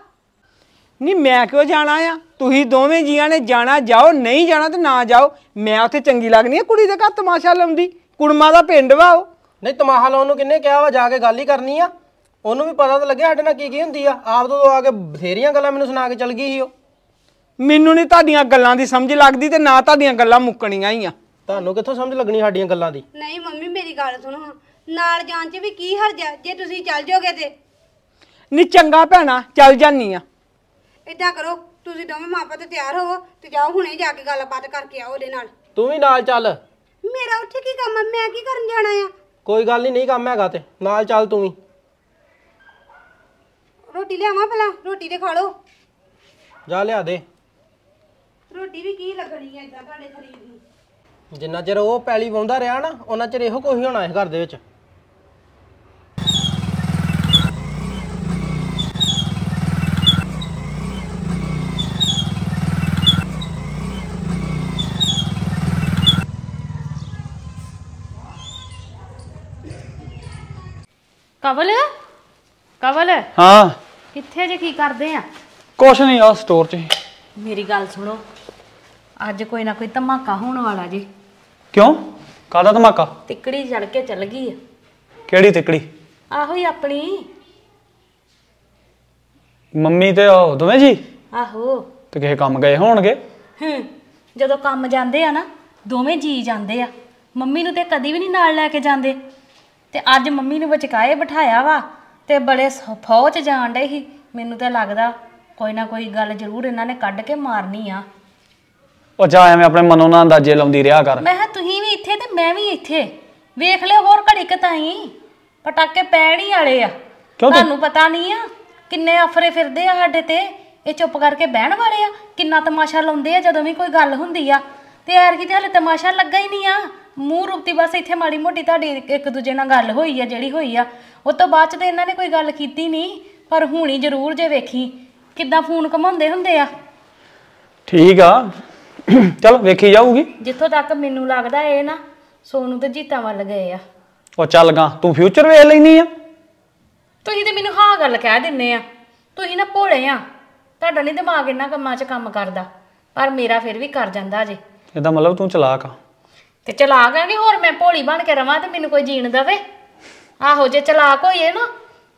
ਨਹੀਂ ਮੈਂ ਕਿਉਂ ਜਾਣਾ ਆ ਤੁਸੀਂ ਦੋਵੇਂ ਜੀਆਂ ਨੇ ਜਾਣਾ ਜਾਓ ਨਹੀਂ ਜਾਣਾ ਤੇ ਨਾ ਜਾਓ ਮੈਂ ਉੱਥੇ ਚੰਗੀ ਲੱਗਣੀ ਆ ਕੁੜੀ ਦੇ ਘਰ ਤਮਾਸ਼ਾ ਲਾਉਂਦੀ ਕੁੜਮਾ ਦਾ ਪਿੰਡ ਵਾ ਉਹ ਨਹੀਂ ਤਮਾਹਾ ਲਾਉਣ ਨੂੰ ਕਿੰਨੇ ਕਿਹਾ ਵਾ ਜਾ ਕੇ ਗੱਲ ਹੀ ਕਰਨੀ ਆ ਉਹਨੂੰ ਵੀ ਪਤਾ ਤਾਂ ਲੱਗਿਆ ਸਾਡੇ ਨਾਲ ਕੀ ਕੀ ਹੁੰਦੀ ਆ ਆਪ ਤੋਂ ਆ ਕੇ ਬਥੇਰੀਆਂ ਗੱਲਾਂ ਮੈਨੂੰ ਸੁਣਾ ਕੇ ਚਲ ਗਈ ਸੀ ਉਹ ਮੈਨੂੰ ਨਹੀਂ ਤੁਹਾਡੀਆਂ ਗੱਲਾਂ ਦੀ ਸਮਝ ਲੱਗਦੀ ਤੇ ਨਾ ਤੁਹਾਡੀਆਂ ਗੱਲਾਂ ਮੁੱਕਣੀਆਂ ਹੀ ਆ ਤੁਹਾਨੂੰ ਕਿੱਥੋਂ ਸਮਝ ਲੱਗਣੀ ਸਾਡੀਆਂ ਗੱਲਾਂ ਦੀ ਨਹੀਂ ਮੰਮੀ ਮੇਰੀ ਗੱਲ ਸੁਣੋ ਨਾਲ ਜਾਣ 'ਚ ਵੀ ਕੀ ਹਰ ਜਾ ਜੇ ਤੁਸੀਂ ਚੱਲ ਜਾਓਗੇ ਤੇ ਨਹੀਂ ਚੰਗਾ ਭੈਣਾ ਚੱਲ ਜਾਨੀ ਆ ਇਦਾਂ ਕਰੋ ਤੁਸੀਂ ਦੋਵੇਂ ਮਾਪੇ ਤੇ ਤਿਆਰ ਹੋਵੋ ਤੇ ਜਾਓ ਹੁਣੇ ਜਾ ਕੇ ਗੱਲਬਾਤ ਕਰਕੇ ਆਓ ਉਹਦੇ ਨਾਲ ਤੂੰ ਵੀ ਨਾਲ ਚੱਲ ਮੇਰਾ ਉੱਥੇ ਕੀ ਕੰਮ ਆ ਮੈਂ ਕੀ ਕਰਨ ਜਾਣਾ ਆ ਕੋਈ ਗੱਲ ਨਹੀਂ ਨਹੀਂ ਕੰਮ ਹੈਗਾ ਤੇ ਨਾਲ ਚੱਲ ਤੂੰ ਵੀ ਰੋਟੀ ਲਿਆਵਾ ਭਲਾ ਰੋਟੀ ਦੇ ਖਾ ਲੋ ਜਾ ਲਿਆ ਦੇ ਰੋਟੀ ਵੀ ਕੀ ਲੱਗਣੀ ਐ ਇਦਾਂ ਤੁਹਾਡੇ ਸਰੀਰ ਨੂੰ ਜਿੰਨਾ ਚਿਰ ਉਹ ਪੈਲੀ ਵਾਉਂਦਾ ਰਿਹਾ ਨਾ ਉਹਨਾਂ ਚਿਰ ਇਹੋ ਕੁਝ ਹੋਣਾ ਇਸ ਘਰ ਦੇ ਵਿੱਚ ਕਵਲ ਕਵਲ ਹਾਂ ਕਿੱਥੇ ਜੇ ਕੀ ਕਰਦੇ ਆ ਕੁਛ ਨਹੀਂ ਆ ਸਟੋਰ 'ਚ ਮੇਰੀ ਗੱਲ ਸੁਣੋ ਅੱਜ ਕੋਈ ਨਾ ਕੋਈ ਧਮਾਕਾ ਹੋਣ ਵਾਲਾ ਜੀ ਕਿਉਂ ਕਾਹਦਾ ਧਮਾਕਾ ਤਿੱਕੜੀ ਜੜ ਕੇ ਚੱਲ ਗਈ ਆ ਕਿਹੜੀ ਤਿੱਕੜੀ ਆਹੋ ਹੀ ਆਪਣੀ ਮੰਮੀ ਤੇ ਉਹ ਦੋਵੇਂ ਜੀ ਆਹੋ ਤੇ ਕਿਹੇ ਕੰਮ ਗਏ ਹੋਣਗੇ ਹੂੰ ਜਦੋਂ ਕੰਮ ਜਾਂਦੇ ਆ ਨਾ ਦੋਵੇਂ ਜੀ ਜਾਂਦੇ ਆ ਮੰਮੀ ਨੂੰ ਤੇ ਕਦੀ ਵੀ ਨਹੀਂ ਨਾਲ ਲੈ ਕੇ ਜਾਂਦੇ ਤੇ ਅੱਜ ਮੰਮੀ ਨੂੰ ਬਚਕਾਏ ਬਿਠਾਇਆ ਵਾ ਤੇ ਬੜੇ ਫੌਜ ਜਾਣ ਡੇ ਸੀ ਮੈਨੂੰ ਤਾਂ ਲੱਗਦਾ ਕੋਈ ਨਾ ਕੋਈ ਗੱਲ ਜ਼ਰੂਰ ਇਹਨਾਂ ਨੇ ਕੱਢ ਕੇ ਮਾਰਨੀ ਆ ਉਹ ਜਾ ਐਵੇਂ ਆਪਣੇ ਮਨੋਂ ਨਾਲ ਅੰਦਾਜ਼ੇ ਲਾਉਂਦੀ ਰਿਹਾ ਕਰ ਮੈਂ ਹਾਂ ਤੁਸੀਂ ਵੀ ਇੱਥੇ ਤੇ ਮੈਂ ਵੀ ਇੱਥੇ ਵੇਖ ਲਿਓ ਹੋਰ ਘੜੀ ਕਿ ਤਾਈ ਪਟਾਕੇ ਪੈਣ ਹੀ ਵਾਲੇ ਆ ਤੁਹਾਨੂੰ ਪਤਾ ਨਹੀਂ ਆ ਕਿੰਨੇ ਆਫਰੇ ਫਿਰਦੇ ਆ ਸਾਡੇ ਤੇ ਇਹ ਚੁੱਪ ਕਰਕੇ ਬਹਿਣ ਵਾਲੇ ਆ ਕਿੰਨਾ ਤਮਾਸ਼ਾ ਲਾਉਂਦੇ ਆ ਜਦੋਂ ਵੀ ਕੋਈ ਗੱਲ ਹੁੰਦੀ ਆ ਤੇ ਯਾਰ ਤੇ ਹਲੇ ਤਮਾਸ਼ਾ ਲੱਗਾ ਹੀ ਨਹੀਂ ਆ ਮੂੰਹ ਰੁਪਤੀ ਬਸ ਇੱਥੇ ਮਾੜੀ ਮੋਟੀ ਤੁਹਾਡੀ ਇੱਕ ਦੂਜੇ ਨਾਲ ਗੱਲ ਹੋਈ ਆ ਜਿਹੜੀ ਹੋਈ ਆ ਉਹ ਤੋਂ ਬਾਅਦ ਚ ਤੇ ਇਹਨਾਂ ਨੇ ਕੋਈ ਗੱਲ ਕੀਤੀ ਨਹੀਂ ਪਰ ਹੁਣੀ ਜ਼ਰੂਰ ਜੇ ਵੇਖੀ ਕਿੱਦਾਂ ਫੋਨ ਕਮਾਉਂਦੇ ਹੁੰਦੇ ਆ ਠੀਕ ਆ ਚਲ ਵੇਖੀ ਜਾਊਗੀ ਜਿੱਥੋਂ ਤੱਕ ਮੈਨੂੰ ਲੱਗਦਾ ਇਹ ਨਾ ਸੋਨੂ ਤੇ ਜੀਤਾ ਵੱਲ ਗਏ ਆ ਉਹ ਚੱਲ ਗਾ ਤੂੰ ਫਿਊਚਰ ਵੇਖ ਲੈਣੀ ਆ ਤੁਸੀਂ ਤੇ ਮੈਨੂੰ ਹਾਂ ਗੱਲ ਕਹਿ ਦਿੰਨੇ ਆ ਤੁਸੀਂ ਨਾ ਭੋਲੇ ਆ ਤੁਹਾਡਾ ਨਹੀਂ ਦਿਮਾਗ ਇਹਨਾਂ ਕੰਮਾਂ 'ਚ ਕੰਮ ਕਰਦਾ ਪਰ ਮੇਰਾ ਫਿਰ ਵੀ ਕਰ ਜਾਂਦਾ ਜੇ ਇਹਦਾ ਮਤਲਬ ਤੂੰ ਚਲਾਕ ਆ ਤੇ ਚਲਾਕ ਆ ਕਿ ਹੋਰ ਮੈਂ ਭੋਲੀ ਬਣ ਕੇ ਰਵਾਂ ਤੇ ਮੈਨੂੰ ਕੋਈ ਜੀਣ ਦਵੇ ਆਹੋ ਜੇ ਚਲਾਕ ਹੋਈਏ ਨਾ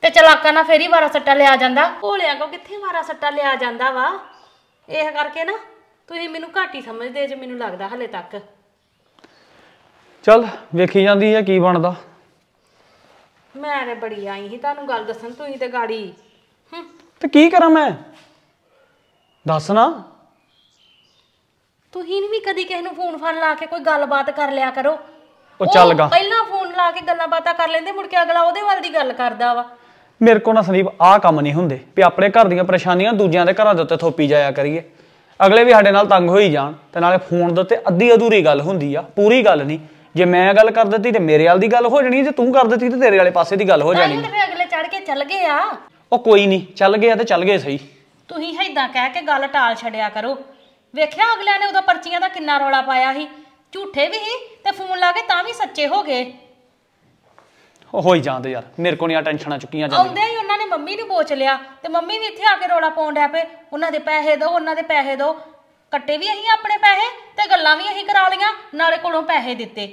ਤੇ ਚਲਾਕਾਂ ਨਾਲ ਫੇਰੀ ਵਾਰਾ ਸੱਟਾ ਲਿਆ ਜਾਂਦਾ ਭੋਲਿਆਂ ਕੋ ਕਿੱਥੇ ਵਾਰਾ ਸੱਟਾ ਲਿਆ ਜਾਂਦਾ ਵਾ ਇਹ ਕਰਕੇ ਨਾ ਤੁਸੀਂ ਮੈਨੂੰ ਘਾਟੀ ਸਮਝਦੇ ਜੇ ਮੈਨੂੰ ਲੱਗਦਾ ਹਲੇ ਤੱਕ ਚੱਲ ਵੇਖੀ ਜਾਂਦੀ ਹੈ ਕੀ ਬਣਦਾ ਮੈਂ ਤੇ ਬੜੀ ਆਈ ਸੀ ਤੁਹਾਨੂੰ ਗੱਲ ਦੱਸਣ ਤੁਸੀਂ ਤੇ ਗਾੜੀ ਹੂੰ ਤੇ ਕੀ ਕਰਾਂ ਮੈਂ ਦੱਸ ਨਾ ਤੁਸੀਂ ਵੀ ਕਦੀ ਕਿਸੇ ਨੂੰ ਫੋਨ ਫਾਨ ਲਾ ਕੇ ਕੋਈ ਗੱਲਬਾਤ ਕਰ ਲਿਆ ਕਰੋ ਉਹ ਚੱਲ ਗਾ ਪਹਿਲਾਂ ਫੋਨ ਲਾ ਕੇ ਗੱਲਾਂ ਬਾਤਾਂ ਕਰ ਲੈਂਦੇ ਮੁੜ ਕੇ ਅਗਲਾ ਉਹਦੇ ਵੱਲ ਦੀ ਗੱਲ ਕਰਦਾ ਵਾ ਮੇਰੇ ਕੋਲ ਨਾ ਸੰਦੀਪ ਆਹ ਕੰਮ ਨਹੀਂ ਹੁੰਦੇ ਵੀ ਆਪਣੇ ਘਰ ਦੀਆਂ ਪਰੇਸ਼ਾਨੀਆਂ ਦੂਜਿਆਂ ਦੇ ਘਰਾਂ ਦੇ ਉੱਤੇ ਥੋਪੀ ਜਾਇਆ ਕਰੀਏ ਅਗਲੇ ਵੀ ਸਾਡੇ ਨਾਲ ਤੰਗ ਹੋਈ ਜਾਣ ਤੇ ਨਾਲੇ ਫੋਨ ਦੇ ਉੱਤੇ ਅੱਧੀ ਅਧੂਰੀ ਗੱਲ ਹੁੰਦੀ ਆ ਪੂਰੀ ਗੱਲ ਨਹੀਂ ਜੇ ਮੈਂ ਗੱਲ ਕਰ ਦਿੱਤੀ ਤੇ ਮੇਰੇ ਵਾਲ ਦੀ ਗੱਲ ਹੋ ਜਾਣੀ ਜੇ ਤੂੰ ਕਰ ਦਿੱਤੀ ਤੇ ਤੇਰੇ ਵਾਲੇ ਪਾਸੇ ਦੀ ਗੱਲ ਹੋ ਜਾਣੀ ਤਾਂ ਫਿਰ ਅਗਲੇ ਚੜ ਕੇ ਚੱਲ ਗਏ ਆ ਉਹ ਕੋਈ ਨਹੀਂ ਚੱਲ ਗਏ ਆ ਤੇ ਚੱਲ ਗਏ ਸਹੀ ਤੁਸੀਂ ਇਦਾਂ ਕਹਿ ਕੇ ਗੱਲ ਟਾਲ ਛੱਡਿਆ ਕਰੋ ਵੇਖਿਆ ਅਗਲਿਆਂ ਨੇ ਉਦੋਂ ਪਰਚੀਆਂ ਦਾ ਕਿੰਨਾ ਰੌਲਾ ਪਾਇਆ ਸੀ ਝੂਠੇ ਵੀ ਸੀ ਤੇ ਫੋਨ ਲਾ ਕੇ ਤਾਂ ਵੀ ਸੱਚੇ ਹੋ ਗਏ ਹੋਈ ਜਾਂਦੇ ਯਾਰ ਮੇਰੇ ਕੋਲ ਨਹੀਂ ਆ ਟੈਨਸ਼ਨਾਂ ਚੁੱਕੀਆਂ ਜਾਂਦੀਆਂ ਆਉਂਦੇ ਹੀ ਉਹਨਾਂ ਨੇ ਮੰਮੀ ਨੂੰ ਬੋਚ ਲਿਆ ਤੇ ਮੰਮੀ ਵੀ ਇੱਥੇ ਆ ਕੇ ਰੌਲਾ ਪਾਉਣ ਡੈ ਪਏ ਉਹਨਾਂ ਦੇ ਪੈਸੇ ਦੋ ਉਹਨਾਂ ਦੇ ਪੈਸੇ ਦੋ ਕੱਟੇ ਵੀ ਅਸੀਂ ਆਪਣੇ ਪੈਸੇ ਤੇ ਗੱਲਾਂ ਵੀ ਅਸੀਂ ਕਰਾ ਲਈਆਂ ਨਾਲੇ ਕੋਲੋਂ ਪੈਸੇ ਦਿੱਤੇ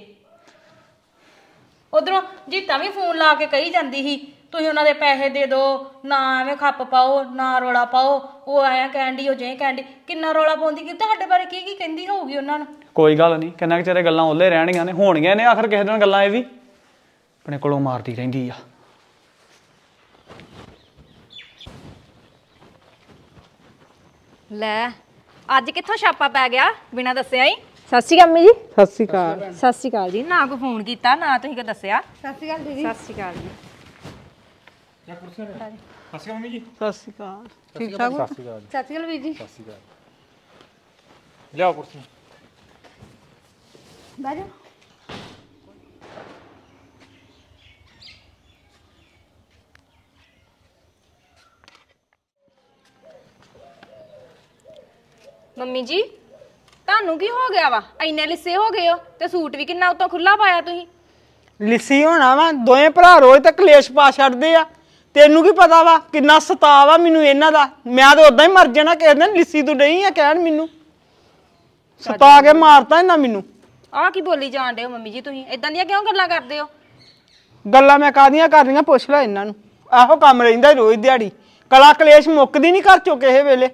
ਉਧਰੋਂ ਜੀਤਾ ਵੀ ਫੋਨ ਲਾ ਕੇ ਕਹੀ ਜਾਂਦੀ ਸੀ ਤੁਸੀਂ ਉਹਨਾਂ ਦੇ ਪੈਸੇ ਦੇ ਦਿਓ ਨਾ ਐਵੇਂ ਖੱਪ ਪਾਓ ਨਾ ਰੋਲਾ ਪਾਓ ਉਹ ਆਇਆ ਕਹਿੰਦੀ ਉਹ ਜੇ ਕਹਿੰਦੀ ਕਿੰਨਾ ਰੋਲਾ ਪਾਉਂਦੀ ਕਿ ਤੁਹਾਡੇ ਬਾਰੇ ਕੀ ਕੀ ਕਹਿੰਦੀ ਹੋਊਗੀ ਉਹਨਾਂ ਨੂੰ ਕੋਈ ਗੱਲ ਨਹੀਂ ਕਿੰਨਾ ਕਿ ਚਿਰੇ ਗੱਲਾਂ ਉੱਲੇ ਰਹਿਣੀਆਂ ਨੇ ਹੋਣਗੀਆਂ ਨੇ ਆਖਰ ਕਿਸੇ ਦਿਨ ਗੱਲਾਂ ਇਹ ਵੀ ਆਪਣੇ ਕੋਲੋਂ ਮਾਰਦੀ ਰਹਿੰਦੀ ਆ ਲੈ ਅੱਜ ਕਿੱਥੋਂ ਛਾਪਾ ਪੈ ਗਿਆ ਬਿਨਾਂ ਦੱਸਿਆ ਹੀ ਸਤਿ ਸ਼੍ਰੀ ਅਕਾਲ ਜੀ ਸਤਿ ਸ਼੍ਰੀ ਅਕਾਲ ਸਤਿ ਸ਼੍ਰੀ ਅਕਾਲ ਜੀ ਨਾ ਕੋ ਫੋਨ ਕੀਤਾ ਨਾ ਤੁਸੀਂ ਕੋ ਦੱਸਿਆ ਸਤਿ ਸ਼੍ਰੀ ਅਕਾਲ ਦੀਦੀ ਸਤਿ ਸ਼੍ਰੀ ਅਕਾਲ ਜੀ ਜਾਂ ਮੰਮੀ ਜੀ ਸਤਿ ਸ਼੍ਰੀ ਅਕਾਲ ਠੀਕ ਠਾਕ ਸਤਿ ਸ਼੍ਰੀ ਅਕਾਲ ਜੀ ਸਤਿ ਸ਼੍ਰੀ ਅਕਾਲ ਲਿਆਓ ਕੁਰਸੀ ਬਹਿ ਮੰਮੀ ਜੀ ਤੁਹਾਨੂੰ ਕੀ ਹੋ ਗਿਆ ਵਾ ਇੰਨੇ ਲਿਸੇ ਹੋ ਗਏ ਹੋ ਤੇ ਸੂਟ ਵੀ ਕਿੰਨਾ ਉਤੋਂ ਖੁੱਲਾ ਪਾਇਆ ਤੁਸੀਂ ਲਿਸੀ ਹੋਣਾ ਵਾ ਦੋਵੇਂ ਭਰਾ ਰੋਜ਼ ਤੱਕ ਕਲੇਸ਼ ਪਾ ਛੱਡਦੇ ਆ ਤੈਨੂੰ ਕੀ ਪਤਾ ਵਾ ਕਿੰਨਾ ਸਤਾਵਾ ਮੈਨੂੰ ਇਹਨਾਂ ਦਾ ਮੈਂ ਤਾਂ ਉਦਾਂ ਹੀ ਮਰ ਜਾਣਾ ਕਹਿੰਦੇ ਲਿੱਸੀ ਤੂੰ ਨਹੀਂ ਆ ਕਹਿਣ ਮੈਨੂੰ ਸਤਾ ਕੇ ਮਾਰਤਾ ਇਹਨਾਂ ਮੈਨੂੰ ਆਹ ਕੀ ਬੋਲੀ ਜਾਣ ਹੋ ਮੰਮੀ ਜੀ ਤੁਸੀਂ ਇਦਾਂ ਦੀਆਂ ਕਿਉਂ ਗੱਲਾਂ ਕਰਦੇ ਹੋ ਗੱਲਾਂ ਮੈਂ ਕਾਦੀਆਂ ਕਰਦੀਆਂ ਪੁੱਛ ਲੈ ਇਹਨਾਂ ਨੂੰ ਆਹੋ ਕੰਮ ਰਹਿੰਦਾ ਰੋਜ਼ ਦਿਹਾੜੀ ਕਲਾ ਕਲੇਸ਼ ਮੁੱਕਦੀ ਨਹੀਂ ਘਰ ਚੁੱਕੇ ਕਿਸੇ ਵੇਲੇ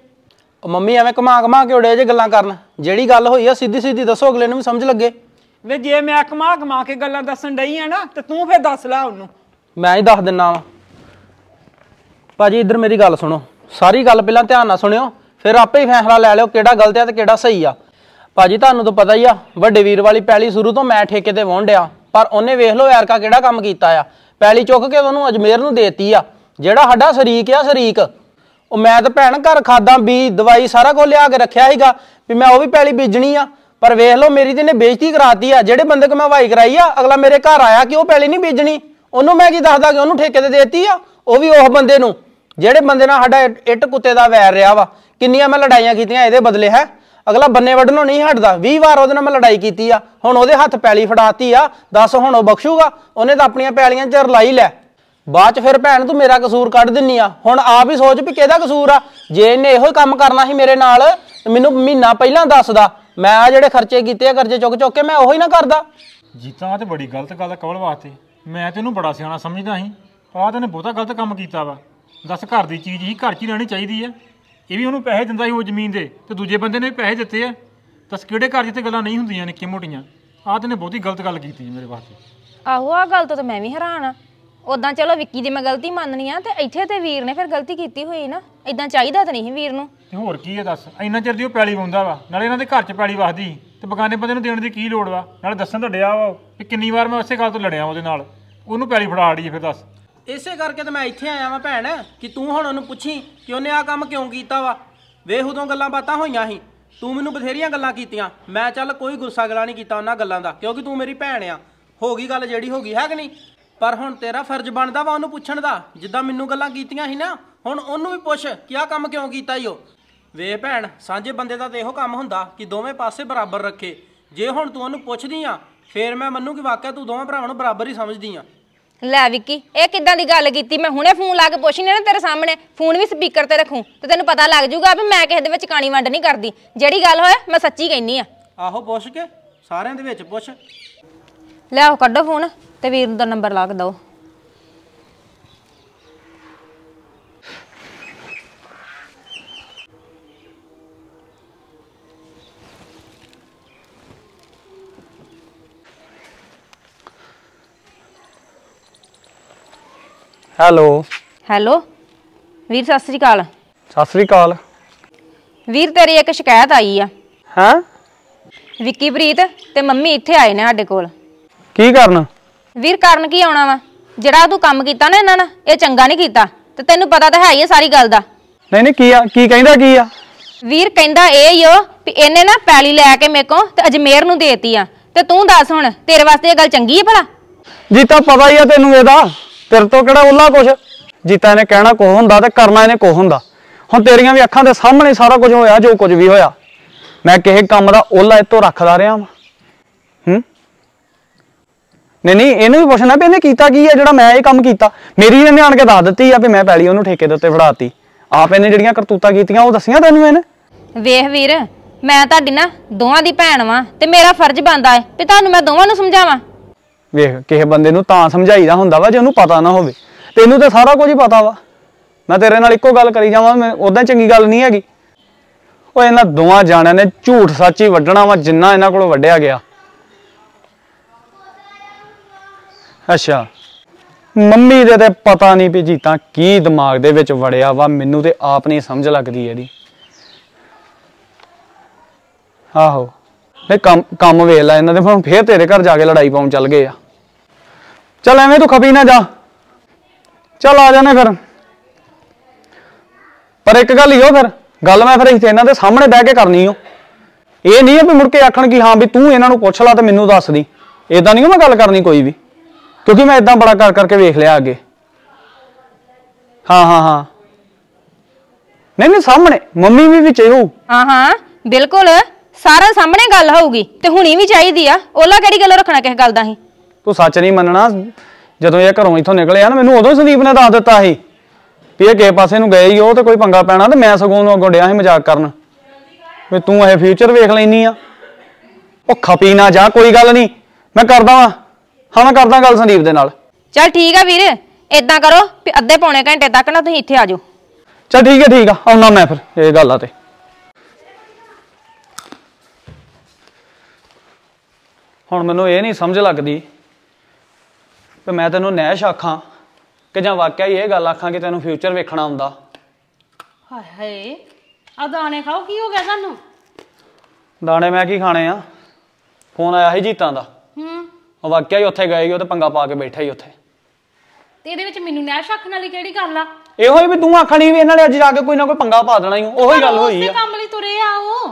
ਉਹ ਮੰਮੀ ਐਵੇਂ ਕਮਾ ਕਮਾ ਕੇ ਉੜੇ ਜੇ ਗੱਲਾਂ ਕਰਨ ਜਿਹੜੀ ਗੱਲ ਹੋਈ ਆ ਸਿੱਧੀ ਸਿੱਧੀ ਦੱਸੋ ਅਗਲੇ ਨੂੰ ਵੀ ਸਮਝ ਲੱਗੇ ਵੇ ਜੇ ਮੈਂ ਕਮਾ ਕਮਾ ਕੇ ਗੱਲਾਂ ਦੱਸਣ ਡਈ ਆ ਨਾ ਤੇ ਤੂੰ ਫੇਰ ਦੱਸ ਲੈ ਉਹਨੂੰ ਮੈਂ ਹੀ ਦੱਸ ਦਿੰਨਾ ਵਾ ਭਾਜੀ ਇੱਧਰ ਮੇਰੀ ਗੱਲ ਸੁਣੋ ਸਾਰੀ ਗੱਲ ਪਹਿਲਾਂ ਧਿਆਨ ਨਾਲ ਸੁਣਿਓ ਫਿਰ ਆਪੇ ਹੀ ਫੈਸਲਾ ਲੈ ਲਿਓ ਕਿਹੜਾ ਗਲਤ ਹੈ ਤੇ ਕਿਹੜਾ ਸਹੀ ਆ ਭਾਜੀ ਤੁਹਾਨੂੰ ਤਾਂ ਪਤਾ ਹੀ ਆ ਵੱਡੇ ਵੀਰ ਵਾਲੀ ਪਹਿਲੀ ਸ਼ੁਰੂ ਤੋਂ ਮੈਂ ਠੇਕੇ ਤੇ ਵੰਡਿਆ ਪਰ ਉਹਨੇ ਵੇਖ ਲਓ ਯਾਰ ਕਾ ਕਿਹੜਾ ਕੰਮ ਕੀਤਾ ਆ ਪਹਿਲੀ ਚੁੱਕ ਕੇ ਉਹਨੂੰ ਅਜਮੇਰ ਨੂੰ ਦੇਤੀ ਆ ਜਿਹੜਾ ਸਾਡਾ ਸ਼ਰੀਕ ਆ ਸ਼ਰੀਕ ਉਹ ਮੈਂ ਤਾਂ ਭੈਣ ਘਰ ਖਾਦਾਂ ਵੀ ਦਵਾਈ ਸਾਰਾ ਕੁਝ ਲਿਆ ਕੇ ਰੱਖਿਆ ਸੀਗਾ ਵੀ ਮੈਂ ਉਹ ਵੀ ਪਹਿਲੀ ਬੀਜਣੀ ਆ ਪਰ ਵੇਖ ਲਓ ਮੇਰੀ ਤੇ ਨੇ ਬੇਇੱਜ਼ਤੀ ਕਰਾਤੀ ਆ ਜਿਹੜੇ ਬੰਦੇ ਕੋ ਮੈਂ ਵਾਈ ਕਰਾਈ ਆ ਅਗਲਾ ਮੇਰੇ ਘਰ ਆਇਆ ਕਿ ਉਹ ਪਹਿਲੀ ਨਹੀਂ ਬੀਜਣੀ ਉਹਨੂੰ ਮੈਂ ਕੀ ਦੱਸਦਾ ਕਿ ਉਹਨੂੰ ਠੇਕੇ ਤੇ ਦੇਤੀ ਆ ਉਹ ਵੀ ਉਹ ਬੰਦੇ ਨੂੰ ਜਿਹੜੇ ਬੰਦੇ ਨਾਲ ਸਾਡਾ ਇੱਟ ਕੁੱਤੇ ਦਾ ਵੈਰ ਰਿਹਾ ਵਾ ਕਿੰਨੀਆਂ ਮੈਂ ਲੜਾਈਆਂ ਕੀਤੀਆਂ ਇਹਦੇ ਬਦਲੇ ਹੈ ਅਗਲਾ ਬੰਨੇ ਵੱਢਣੋਂ ਨਹੀਂ ਹਟਦਾ 20 ਵਾਰ ਉਹਦੇ ਨਾਲ ਮੈਂ ਲੜਾਈ ਕੀਤੀ ਆ ਹੁਣ ਉਹਦੇ ਹੱਥ ਪੈਲੀ ਫੜਾਤੀ ਆ ਦੱਸ ਹੁਣ ਉਹ ਬਖਸ਼ੂਗਾ ਉਹਨੇ ਤਾਂ ਆਪਣੀਆਂ ਪੈਲੀਆਂ 'ਚ ਰਲਾਈ ਲੈ ਬਾਅਦ 'ਚ ਫਿਰ ਭੈਣ ਤੂੰ ਮੇਰਾ ਕਸੂਰ ਕੱਢ ਦਿੰਨੀ ਆ ਹੁਣ ਆਪ ਹੀ ਸੋਚ ਵੀ ਕਿਹਦਾ ਕਸੂਰ ਆ ਜੇ ਇਹਨੇ ਇਹੋ ਹੀ ਕੰਮ ਕਰਨਾ ਸੀ ਮੇਰੇ ਨਾਲ ਮੈਨੂੰ ਮਹੀਨਾ ਪਹਿਲਾਂ ਦੱਸਦਾ ਮੈਂ ਆ ਜਿਹੜੇ ਖਰਚੇ ਕੀਤੇ ਆ ਕਰਜ਼ੇ ਚੁੱਕ ਚੁੱਕ ਕੇ ਮੈਂ ਉਹੀ ਨਾ ਕਰਦਾ ਜੀਤਾਂ ਤੇ ਬੜੀ ਗਲਤ ਗੱਲ ਕਵਲ ਵਾਸਤੇ ਮੈਂ ਤੈਨੂੰ ਬੜਾ ਸਿਆਣਾ ਸਮਝਦਾ ਸੀ ਆ ਤੈਨੇ ਬਹੁਤਾ ਗਲਤ ਕੰਮ ਕੀਤਾ ਵਾ ਦੱਸ ਘਰ ਦੀ ਚੀਜ਼ ਹੀ ਘਰ 'ਚ ਹੀ ਰਹਿਣੀ ਚਾਹੀਦੀ ਹੈ ਇਹ ਵੀ ਉਹਨੂੰ ਪੈਸੇ ਦਿੰਦਾ ਸੀ ਉਹ ਜ਼ਮੀਨ ਦੇ ਤੇ ਦੂਜੇ ਬੰਦੇ ਨੇ ਪੈਸੇ ਦਿੱਤੇ ਆ ਦੱਸ ਕਿਹੜੇ ਘਰ ਜਿੱਥੇ ਗੱਲਾਂ ਨਹੀਂ ਹੁੰਦੀਆਂ ਨਿੱਕੀਆਂ ਮੋਟੀਆਂ ਆਹ ਤੇ ਨੇ ਬਹੁਤੀ ਗਲਤ ਗੱਲ ਕੀਤੀ ਮੇਰੇ ਵਾਸਤੇ ਆਹੋ ਆ ਗੱਲ ਤੋਂ ਤਾਂ ਮੈਂ ਵੀ ਹੈਰਾਨ ਆ ਉਦਾਂ ਚਲੋ ਵਿੱਕੀ ਦੀ ਮੈਂ ਗਲਤੀ ਮੰਨਣੀ ਆ ਤੇ ਇੱਥੇ ਤੇ ਵੀਰ ਨੇ ਫਿਰ ਗਲਤੀ ਕੀਤੀ ਹੋਈ ਨਾ ਇਦਾਂ ਚਾਹੀਦਾ ਤਾਂ ਨਹੀਂ ਵੀਰ ਨੂੰ ਤੇ ਹੋਰ ਕੀ ਆ ਦੱਸ ਇੰਨਾ ਚਿਰ ਦੀ ਉਹ ਪੈਲੀ ਬੁੰਦਾ ਵਾ ਨਾਲੇ ਇਹਨਾਂ ਦੇ ਘਰ 'ਚ ਪੈਲੀ ਵਸਦੀ ਤੇ ਬਗਾਨੇ ਬੰਦੇ ਨੂੰ ਦੇਣ ਦੀ ਕੀ ਲੋੜ ਵਾ ਨਾਲੇ ਦੱਸਣ ਤਾਂ ਡਿਆ ਵਾ ਕਿ ਕਿੰਨੀ ਵਾਰ ਮੈਂ ਉਸੇ ਗੱਲ ਤੋਂ ਲੜਿਆ ਉਹਦੇ ਨਾਲ ਉਹਨੂੰ ਪੈਲੀ ਫੜਾ ਆੜੀ ਫਿਰ ਦੱਸ ਇਸੇ ਕਰਕੇ ਤਾਂ ਮੈਂ ਇੱਥੇ ਆਇਆ ਵਾਂ ਭੈਣ ਕਿ ਤੂੰ ਹੁਣ ਉਹਨੂੰ ਪੁੱਛੀ ਕਿ ਉਹਨੇ ਆ ਕੰਮ ਕਿਉਂ ਕੀਤਾ ਵਾ ਵੇਖ ਉਦੋਂ ਗੱਲਾਂ ਬਾਤਾਂ ਹੋਈਆਂ ਸੀ ਤੂੰ ਮੈਨੂੰ ਬਥੇਰੀਆਂ ਗੱਲਾਂ ਕੀਤੀਆਂ ਮੈਂ ਚੱਲ ਕੋਈ ਗੁੱਸਾ ਗਲਾ ਨਹੀਂ ਕੀਤਾ ਉਹਨਾਂ ਗੱਲਾਂ ਦਾ ਕਿਉਂਕਿ ਤੂੰ ਮੇਰੀ ਭੈਣ ਆ ਹੋ ਗਈ ਗੱਲ ਜਿਹੜੀ ਹੋ ਗਈ ਹੈ ਕਿ ਨਹੀਂ ਪਰ ਹੁਣ ਤੇਰਾ ਫਰਜ਼ ਬਣਦਾ ਵਾ ਉਹਨੂੰ ਪੁੱਛਣ ਦਾ ਜਿੱਦਾਂ ਮੈਨੂੰ ਗੱਲਾਂ ਕੀਤੀਆਂ ਸੀ ਨਾ ਹੁਣ ਉਹਨੂੰ ਵੀ ਪੁੱਛ ਕਿ ਆ ਕੰਮ ਕਿਉਂ ਕੀਤਾ ਈ ਉਹ ਵੇ ਭੈਣ ਸਾਂਝੇ ਬੰਦੇ ਦਾ ਤੇ ਇਹੋ ਕੰਮ ਹੁੰਦਾ ਕਿ ਦੋਵੇਂ ਪਾਸੇ ਬਰਾਬਰ ਰੱਖੇ ਜੇ ਹੁਣ ਤੂੰ ਉਹਨੂੰ ਪੁੱਛਦੀ ਆ ਫੇਰ ਮੈਂ ਮੰਨੂ ਕਿ ਵਾਕਿਆ ਤੂੰ ਦੋਵਾਂ ਭਰਾਵਾਂ ਨੂੰ ਬਰਾਬਰ ਹੀ ਸਮਝਦੀ ਆ ਲੈ ਵਿੱਕੀ ਇਹ ਕਿੱਦਾਂ ਦੀ ਗੱਲ ਕੀਤੀ ਮੈਂ ਹੁਣੇ ਫੋਨ ਲਾ ਕੇ ਪੁੱਛਣੀ ਨਾ ਤੇਰੇ ਸਾਹਮਣੇ ਫੋਨ ਵੀ ਸਪੀਕਰ ਤੇ ਰੱਖੂੰ ਤੇ ਤੈਨੂੰ ਪਤਾ ਲੱਗ ਜਾਊਗਾ ਵੀ ਮੈਂ ਕਿਸੇ ਦੇ ਵਿੱਚ ਕਾਣੀ ਵੰਡ ਨਹੀਂ ਕਰਦੀ ਜਿਹੜੀ ਗੱਲ ਹੋਏ ਮੈਂ ਸੱਚੀ ਕਹਿੰਨੀ ਆ ਆਹੋ ਪੁੱਛ ਕੇ ਸਾਰਿਆਂ ਦੇ ਵਿੱਚ ਪੁੱਛ ਲੈ ਆਹ ਕੱਢੋ ਫੋਨ ਤੇ ਵੀਰ ਦਾ ਨੰਬਰ ਲਾ ਕੇ ਦਿਓ ਹੈਲੋ ਹੈਲੋ ਵੀਰ ਸਤਿ ਸ੍ਰੀ ਅਕਾਲ ਸਤਿ ਸ੍ਰੀ ਅਕਾਲ ਵੀਰ ਤੇਰੀ ਇੱਕ ਸ਼ਿਕਾਇਤ ਆਈ ਆ ਹਾਂ ਵਿੱਕੀ ਪ੍ਰੀਤ ਤੇ ਮੰਮੀ ਇੱਥੇ ਆਏ ਨੇ ਸਾਡੇ ਕੋਲ ਕੀ ਕਰਨ ਵੀਰ ਕਰਨ ਕੀ ਆਉਣਾ ਵਾ ਜਿਹੜਾ ਤੂੰ ਕੰਮ ਕੀਤਾ ਨਾ ਇਹਨਾਂ ਨਾਲ ਇਹ ਚੰਗਾ ਨਹੀਂ ਕੀਤਾ ਤੇ ਤੈਨੂੰ ਪਤਾ ਤਾਂ ਹੈ ਹੀ ਆ ਸਾਰੀ ਗੱਲ ਦਾ ਨਹੀਂ ਨਹੀਂ ਕੀ ਆ ਕੀ ਕਹਿੰਦਾ ਕੀ ਆ ਵੀਰ ਕਹਿੰਦਾ ਇਹ ਹੀ ਓ ਵੀ ਇਹਨੇ ਨਾ ਪੈਲੀ ਲੈ ਕੇ ਮੇਰੇ ਤੇ ਅਜਮੇਰ ਨੂੰ ਦੇਤੀ ਆ ਤੇ ਤੂੰ ਦੱਸ ਹੁਣ ਤੇਰੇ ਵਾਸਤੇ ਇਹ ਗੱਲ ਚੰਗੀ ਹੈ ਭਲਾ ਜੀ ਤਾਂ ਪਤਾ ਹੀ ਆ ਤੈਨੂੰ ਇਹਦਾ ਤੇਰੇ ਤੋਂ ਕਿਹੜਾ ਉਹਲਾ ਕੁਛ ਜੀਤਾ ਨੇ ਕਹਿਣਾ ਕੋ ਹੁੰਦਾ ਤੇ ਕਰਨਾ ਇਹਨੇ ਕੋ ਹੁੰਦਾ ਹੁਣ ਤੇਰੀਆਂ ਵੀ ਅੱਖਾਂ ਦੇ ਸਾਹਮਣੇ ਸਾਰਾ ਕੁਝ ਹੋਇਆ ਜੋ ਕੁਝ ਵੀ ਹੋਇਆ ਮੈਂ ਕਿਸੇ ਕੰਮ ਦਾ ਉਹਲਾ ਇਤੋਂ ਰੱਖਦਾ ਰਿਹਾ ਹਾਂ ਹੂੰ ਨਹੀਂ ਨਹੀਂ ਇਹਨੂੰ ਵੀ ਪੁੱਛਣਾ ਵੀ ਇਹਨੇ ਕੀਤਾ ਕੀ ਹੈ ਜਿਹੜਾ ਮੈਂ ਇਹ ਕੰਮ ਕੀਤਾ ਮੇਰੀ ਇਹਨੇ ਆਣ ਕੇ ਦੱਸ ਦਿੱਤੀ ਆ ਵੀ ਮੈਂ ਪੈਲੀ ਉਹਨੂੰ ਠੇਕੇ ਦੇ ਉੱਤੇ ਫੜਾਤੀ ਆਪ ਇਹਨੇ ਜਿਹੜੀਆਂ ਕਰਤੂਤਾਂ ਕੀਤੀਆਂ ਉਹ ਦੱਸੀਆਂ ਤੈਨੂੰ ਇਹਨੇ ਵੇਖ ਵੀਰ ਮੈਂ ਤੁਹਾਡੀ ਨਾ ਦੋਵਾਂ ਦੀ ਭੈਣ ਵਾਂ ਤੇ ਮੇਰਾ ਫਰਜ਼ ਬਣਦਾ ਹੈ ਵੀ ਤੁਹਾਨੂੰ ਮੈਂ ਦੋਵਾਂ ਨੂੰ ਸਮਝਾਵਾਂ ਵੇਖ ਕਿਸੇ ਬੰਦੇ ਨੂੰ ਤਾਂ ਸਮਝਾਈਦਾ ਹੁੰਦਾ ਵਾ ਜੇ ਉਹਨੂੰ ਪਤਾ ਨਾ ਹੋਵੇ ਤੈਨੂੰ ਤਾਂ ਸਾਰਾ ਕੁਝ ਪਤਾ ਵਾ ਮੈਂ ਤੇਰੇ ਨਾਲ ਇੱਕੋ ਗੱਲ ਕਰੀ ਜਾਵਾਂ ਮੈਂ ਉਦਾਂ ਚੰਗੀ ਗੱਲ ਨਹੀਂ ਹੈਗੀ ਉਹ ਇਹਨਾਂ ਦੋਵਾਂ ਜਾਣਿਆਂ ਨੇ ਝੂਠ ਸੱਚੀ ਵੱਢਣਾ ਵਾ ਜਿੰਨਾ ਇਹਨਾਂ ਕੋਲ ਵੱਢਿਆ ਗਿਆ ਅੱਛਾ ਮੰਮੀ ਦੇ ਤੇ ਪਤਾ ਨਹੀਂ ਵੀ ਜੀਤਾ ਕੀ ਦਿਮਾਗ ਦੇ ਵਿੱਚ ਵੜਿਆ ਵਾ ਮੈਨੂੰ ਤੇ ਆਪ ਨਹੀਂ ਸਮਝ ਲੱਗਦੀ ਇਹਦੀ ਆਹੋ ਨੇ ਕੰਮ ਕੰਮ ਵੇਖ ਲੈ ਇਹਨਾਂ ਦੇ ਫਿਰ ਤੇਰੇ ਘਰ ਜਾ ਕੇ ਲੜਾਈ ਪਾਉਣ ਚੱਲ ਗਏ ਆ ਚੱਲ ਐਵੇਂ ਤੂੰ ਖਪੀ ਨਾ ਜਾ ਚੱਲ ਆ ਜਾਣੇ ਫਿਰ ਪਰ ਇੱਕ ਗੱਲ ਹੀ ਹੋ ਫਿਰ ਗੱਲ ਮੈਂ ਫਿਰ ਇੱਥੇ ਇਹਨਾਂ ਦੇ ਸਾਹਮਣੇ ਬਹਿ ਕੇ ਕਰਨੀ ਓ ਇਹ ਨਹੀਂ ਵੀ ਮੁੜ ਕੇ ਆਖਣ ਕਿ ਹਾਂ ਵੀ ਤੂੰ ਇਹਨਾਂ ਨੂੰ ਪੁੱਛ ਲਾ ਤੇ ਮੈਨੂੰ ਦੱਸ ਦੀ ਇਦਾਂ ਨਹੀਂ ਮੈਂ ਗੱਲ ਕਰਨੀ ਕੋਈ ਵੀ ਕਿਉਂਕਿ ਮੈਂ ਇਦਾਂ ਬੜਾ ਕਰ ਕਰਕੇ ਵੇਖ ਲਿਆ ਅੱਗੇ ਹਾਂ ਹਾਂ ਹਾਂ ਨਹੀਂ ਨਹੀਂ ਸਾਹਮਣੇ ਮੰਮੀ ਵੀ ਵਿੱਚ ਹੋ ਹਾਂ ਹਾਂ ਬਿਲਕੁਲ ਸਾਰਾ ਸਾਹਮਣੇ ਗੱਲ ਹੋਊਗੀ ਤੇ ਹੁਣੀ ਵੀ ਚਾਹੀਦੀ ਆ ਉਹਲਾ ਕਿਹੜੀ ਗੱਲ ਰੱਖਣਾ ਕਿਸ ਗੱਲ ਦਾ ਹੀ ਤੂੰ ਸੱਚ ਨਹੀਂ ਮੰਨਣਾ ਜਦੋਂ ਇਹ ਘਰੋਂ ਇੱਥੋਂ ਨਿਕਲੇ ਆ ਨਾ ਮੈਨੂੰ ਉਦੋਂ ਸੰਦੀਪ ਨੇ ਦੱਸ ਦਿੱਤਾ ਸੀ ਵੀ ਇਹ ਕੇ ਪਾਸੇ ਨੂੰ ਗਏ ਹੀ ਉਹ ਤੇ ਕੋਈ ਪੰਗਾ ਪੈਣਾ ਤੇ ਮੈਂ ਸਗੋਂ ਨੂੰ ਅੱਗੋਂ ਡਿਆ ਸੀ ਮਜ਼ਾਕ ਕਰਨ ਵੀ ਤੂੰ ਇਹ ਫਿਊਚਰ ਵੇਖ ਲੈਨੀ ਆ ਉਹ ਖਪੀ ਨਾ ਜਾ ਕੋਈ ਗੱਲ ਨਹੀਂ ਮੈਂ ਕਰਦਾ ਵਾਂ ਹਾਂ ਮੈਂ ਕਰਦਾ ਗੱਲ ਸੰਦੀਪ ਦੇ ਨਾਲ ਚੱਲ ਠੀਕ ਆ ਵੀਰ ਇਦਾਂ ਕਰੋ ਵੀ ਅੱਧੇ ਪੌਣੇ ਘੰਟੇ ਤੱਕ ਨਾ ਤੁਸੀਂ ਇੱਥੇ ਆ ਜਾਓ ਚੱਲ ਠੀਕ ਹੈ ਠੀਕ ਆ ਆਉਣਾ ਮੈਂ ਫਿਰ ਇਹ ਗੱਲ ਆ ਤੇ ਹੁਣ ਮੈਨੂੰ ਇਹ ਨਹੀਂ ਸਮਝ ਲੱਗਦੀ ਵੀ ਮੈਂ ਤੈਨੂੰ ਨੈਸ਼ ਆਖਾਂ ਕਿ ਜਾਂ ਵਾਕਿਆ ਹੀ ਇਹ ਗੱਲ ਆਖਾਂ ਕਿ ਤੈਨੂੰ ਫਿਊਚਰ ਵੇਖਣਾ ਹੁੰਦਾ ਹਾਏ ਹਾਏ ਆ ਦਾਣੇ ਖਾਓ ਕੀ ਹੋ ਗਿਆ ਤੁਹਾਨੂੰ ਦਾਣੇ ਮੈਂ ਕੀ ਖਾਣੇ ਆ ਫੋਨ ਆਇਆ ਸੀ ਜੀਤਾਂ ਦਾ ਹੂੰ ਉਹ ਵਾਕਿਆ ਹੀ ਉੱਥੇ ਗਏ ਉਹ ਤੇ ਪੰਗਾ ਪਾ ਕੇ ਬੈਠਾ ਹੀ ਉੱਥੇ ਤੇ ਇਹਦੇ ਵਿੱਚ ਮੈਨੂੰ ਨੈਸ਼ ਆਖਣ ਵਾਲੀ ਕਿਹੜੀ ਗੱਲ ਆ ਇਹੋ ਹੀ ਵੀ ਤੂੰ ਆਖਣੀ ਵੀ ਇਹਨਾਂ ਨੇ ਅੱਜ ਜਾ ਕੇ ਕੋਈ ਨਾ ਕੋਈ ਪੰਗਾ ਪਾ ਦੇਣਾ ਹੀ ਉਹੋ ਹੀ ਗੱਲ ਹੋਈ ਆ ਉਸੇ ਕੰਮ ਲਈ ਤੁਰੇ ਆ ਉਹ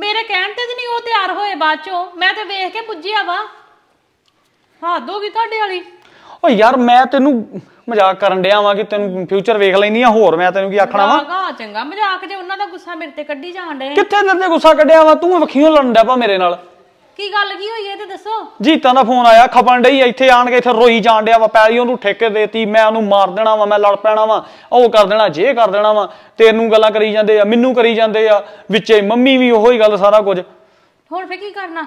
ਮੇਰੇ ਕਹਿਣ ਤੇ ਨਹੀਂ ਉਹ ਤਿਆਰ ਹੋਏ ਬਾਅਦ ਚੋਂ ਮੈਂ ਤੇ ਵੇਖ ਕੇ ਪੁੱਜਿਆ ਵਾ ਹਾਂ ਦੋਗੀ ਤੁਹਾਡੇ ਵਾਲੀ ਓ ਯਾਰ ਮੈਂ ਤੈਨੂੰ ਮਜ਼ਾਕ ਕਰਨ ਡਿਆ ਵਾਂ ਕਿ ਤੈਨੂੰ ਫਿਊਚਰ ਵੇਖ ਲੈਣੀ ਆ ਹੋਰ ਮੈਂ ਤੈਨੂੰ ਕੀ ਆਖਣਾ ਵਾਂ ਹਾਂ ਚੰਗਾ ਮਜ਼ਾਕ ਜੇ ਉਹਨਾਂ ਦਾ ਗੁੱਸਾ ਮੇਰੇ ਤੇ ਕੱਢੀ ਜਾਣ ਡੇ ਕਿੱਥੇ ਤੇਰੇ ਗੁੱਸਾ ਕੱਢਿਆ ਵਾਂ ਤੂੰ ਵਖੀਓ ਲੜਨ ਡਿਆ ਪਾ ਮੇਰੇ ਨਾਲ ਕੀ ਗੱਲ ਕੀ ਹੋਈ ਇਹ ਤੇ ਦੱਸੋ ਜੀਤਾਂ ਦਾ ਫੋਨ ਆਇਆ ਖਪਣ ਡਈ ਇੱਥੇ ਆਣ ਕੇ ਇੱਥੇ ਰੋਈ ਜਾਣ ਡਿਆ ਵਾ ਪੈਲੀ ਉਹਨੂੰ ਠੇਕੇ ਦੇਤੀ ਮੈਂ ਉਹਨੂੰ ਮਾਰ ਦੇਣਾ ਵਾ ਮੈਂ ਲੜ ਪੈਣਾ ਵਾ ਉਹ ਕਰ ਦੇਣਾ ਜੇ ਕਰ ਦੇਣਾ ਵਾ ਤੈਨੂੰ ਗੱਲਾਂ ਕਰੀ ਜਾਂਦੇ ਆ ਮੈਨੂੰ ਕਰੀ ਜਾਂਦੇ ਆ ਵਿੱਚੇ ਮੰਮੀ ਵੀ ਉਹੋ ਹੀ ਗੱਲ ਸਾਰਾ ਕੁਝ ਹੁਣ ਫੇ ਕੀ ਕਰਨਾ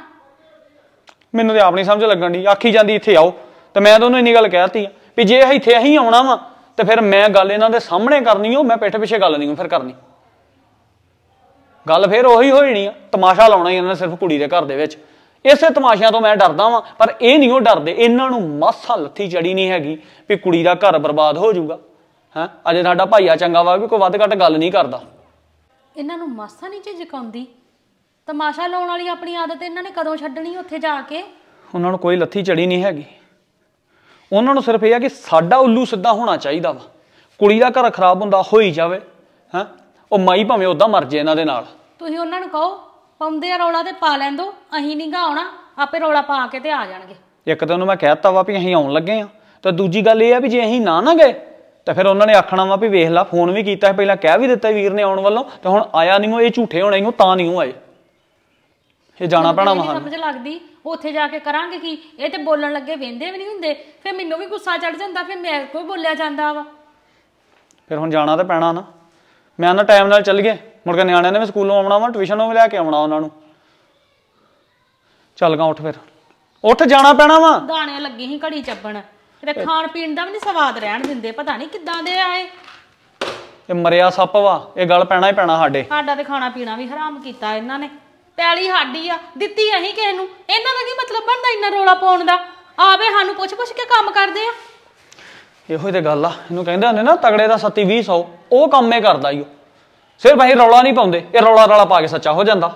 ਮੈਨੂੰ ਤੇ ਆਪ ਨਹੀਂ ਸਮਝ ਲੱਗਣ ਦੀ ਆਖੀ ਜਾਂਦੀ ਇੱਥੇ ਆਓ ਤੇ ਮੈਂ ਤੁਹਾਨੂੰ ਇੰਨੀ ਗੱਲ ਕਹਿਤੀ ਆ ਵੀ ਜੇ ਇੱਥੇ ਅਸੀਂ ਆਉਣਾ ਵਾ ਤੇ ਫਿਰ ਮੈਂ ਗੱਲ ਇਹਨਾਂ ਦੇ ਸਾਹਮਣੇ ਕਰਨੀ ਉਹ ਮੈਂ ਪਿੱਠ ਪਿੱਛੇ ਗੱਲ ਨਹੀਂ ਫਿਰ ਕਰਨੀ ਗੱਲ ਫਿਰ ਉਹੀ ਹੋਣੀ ਆ ਤਮਾਸ਼ਾ ਲਾਉਣਾ ਹੀ ਇਹਨਾਂ ਨੇ ਸਿਰਫ ਕੁੜੀ ਦੇ ਘਰ ਦੇ ਵਿੱਚ ਇਸੇ ਤਮਾਸ਼ਿਆਂ ਤੋਂ ਮੈਂ ਡਰਦਾ ਵਾਂ ਪਰ ਇਹ ਨਹੀਂ ਉਹ ਡਰਦੇ ਇਹਨਾਂ ਨੂੰ ਮਾਸਾ ਲੱਥੀ ਚੜੀ ਨਹੀਂ ਹੈਗੀ ਵੀ ਕੁੜੀ ਦਾ ਘਰ ਬਰਬਾਦ ਹੋ ਜਾਊਗਾ ਹਾਂ ਅਜੇ ਸਾਡਾ ਭਾਈਆ ਚੰਗਾ ਵਾ ਵੀ ਕੋਈ ਵੱਧ ਘੱਟ ਗੱਲ ਨਹੀਂ ਕਰਦਾ ਇਹਨਾਂ ਨੂੰ ਮਾਸਾ ਨਹੀਂ ਝਿਜਕਾਉਂਦੀ ਤਮਾਸ਼ਾ ਲਾਉਣ ਵਾਲੀ ਆਪਣੀ ਆਦਤ ਇਹਨਾਂ ਨੇ ਕਦੋਂ ਛੱਡਣੀ ਉੱਥੇ ਜਾ ਕੇ ਉਹਨਾਂ ਨੂੰ ਕੋਈ ਲੱਥੀ ਚੜੀ ਨਹੀਂ ਹੈਗੀ ਉਹਨਾਂ ਨੂੰ ਸਿਰਫ ਇਹ ਆ ਕਿ ਸਾਡਾ ਉੱਲੂ ਸਿੱਧਾ ਹੋਣਾ ਚਾਹੀਦਾ ਵਾ ਕੁੜੀ ਦਾ ਘਰ ਖਰਾਬ ਹੁੰਦਾ ਹੋਈ ਜਾਵੇ ਹਾਂ ਉਹ ਮਾਈ ਭਾਵੇਂ ਉਦਾਂ ਮਰ ਜੇ ਇਹਨਾਂ ਦੇ ਨਾਲ ਤੁਸੀਂ ਉਹਨਾਂ ਨੂੰ ਕਹੋ ਪਾਉਂਦੇ ਆ ਰੌਲਾ ਤੇ ਪਾ ਦੋ ਅਹੀਂ ਨਹੀਂ ਗਾਉਣਾ ਆਪੇ ਰੌਲਾ ਪਾ ਕੇ ਤੇ ਆ ਜਾਣਗੇ ਇੱਕ ਤਾਂ ਉਹਨੂੰ ਮੈਂ ਕਹਿਤਾ ਵਾ ਵੀ ਅਹੀਂ ਆਉਣ ਲੱਗੇ ਆ ਤਾਂ ਦੂਜੀ ਗੱਲ ਇਹ ਆ ਵੀ ਜੇ ਅਹੀਂ ਨਾ ਨਾ ਗਏ ਤਾਂ ਫਿਰ ਉਹਨਾਂ ਨੇ ਆਖਣਾ ਵਾ ਵੀ ਵੇਖ ਲੈ ਫੋਨ ਵੀ ਕੀਤਾ ਪਹਿਲਾਂ ਕਹਿ ਵੀ ਦਿੱਤਾ ਵੀਰ ਨੇ ਆਉਣ ਵੱਲੋਂ ਤੇ ਹੁਣ ਆਇਆ ਨਹੀਂ ਉਹ ਇਹ ਝੂਠੇ ਹੋਣੇ ਨੂੰ ਤਾਂ ਨਹੀਂ ਉਹ ਆਏ ਇਹ ਜਾਣਾ ਪੈਣਾ ਮਹਾਨ ਸਮਝ ਲੱਗਦੀ ਉੱਥੇ ਜਾ ਕੇ ਕਰਾਂਗੇ ਕੀ ਇਹ ਤੇ ਬੋਲਣ ਲੱਗੇ ਵੇਂਦੇ ਵੀ ਨਹੀਂ ਹੁੰਦੇ ਫਿਰ ਮੈਨੂੰ ਵੀ ਗੁੱਸਾ ਚੜ ਜਾਂਦਾ ਫਿਰ ਮੈਂ ਕੋਈ ਬੋਲਿਆ ਜਾਂਦਾ ਵਾ ਫਿਰ ਹੁਣ ਜਾਣਾ ਤਾਂ ਪੈਣਾ ਨਾ ਮੈਂ ਨਾ ਟਾਈਮ ਨਾਲ ਚੱਲ ਗਏ ਮੁੜ ਕੇ ਨਿਆਣਿਆਂ ਨੇ ਵੀ ਸਕੂਲੋਂ ਆਉਣਾ ਵਾ ਟਿਊਸ਼ਨੋਂ ਵੀ ਲੈ ਕੇ ਆਉਣਾ ਉਹਨਾਂ ਨੂੰ ਚੱਲ ਗਾ ਉੱਠ ਫਿਰ ਉੱਠ ਜਾਣਾ ਪੈਣਾ ਵਾ ਦਾਣੇ ਲੱਗੇ ਸੀ ਘੜੀ ਚੱਬਣ ਤੇ ਖਾਣ ਪੀਣ ਦਾ ਵੀ ਨਹੀਂ ਸਵਾਦ ਰਹਿਣ ਦਿੰਦੇ ਪਤਾ ਨਹੀਂ ਕਿੱਦਾਂ ਦੇ ਆਏ ਇਹ ਮਰਿਆ ਸੱਪ ਵਾ ਇਹ ਗੱਲ ਪੈਣਾ ਹੀ ਪੈਣਾ ਸਾਡੇ ਸਾਡਾ ਤੇ ਖਾਣਾ ਪੀਣਾ ਵੀ ਹਰਾਮ ਕੀਤਾ ਇਹਨਾਂ ਨੇ ਪੈਲੀ ਸਾਡੀ ਆ ਦਿੱਤੀ ਅਹੀਂ ਕਿਸੇ ਨੂੰ ਇਹਨਾਂ ਦਾ ਕੀ ਮਤਲਬ ਬਣਦਾ ਇੰਨਾ ਰੋਲਾ ਪਾਉਣ ਦਾ ਆਵੇ ਸਾਨੂੰ ਪੁੱਛ ਪੁੱਛ ਕੇ ਕੰਮ ਕਰਦੇ ਆ ਇਹੋ ਹੀ ਤੇ ਗੱਲ ਆ ਇਹਨੂੰ ਕਹਿੰਦੇ ਹੁੰਦੇ ਨਾ ਤਗੜੇ ਦਾ ਸੱਤੀ 2000 ਉਹ ਕੰਮ ਇਹ ਕਰਦਾ ਈਓ ਸਿਰਫ ਭਾਈ ਰੌਲਾ ਨਹੀਂ ਪਾਉਂਦੇ ਇਹ ਰੌਲਾ ਰੌਲਾ ਪਾ ਕੇ ਸੱਚਾ ਹੋ ਜਾਂਦਾ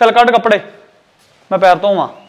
ਚੱਲ ਕੱਢ ਕੱਪੜੇ ਮੈਂ ਪੈਰ ਧੋਵਾਂ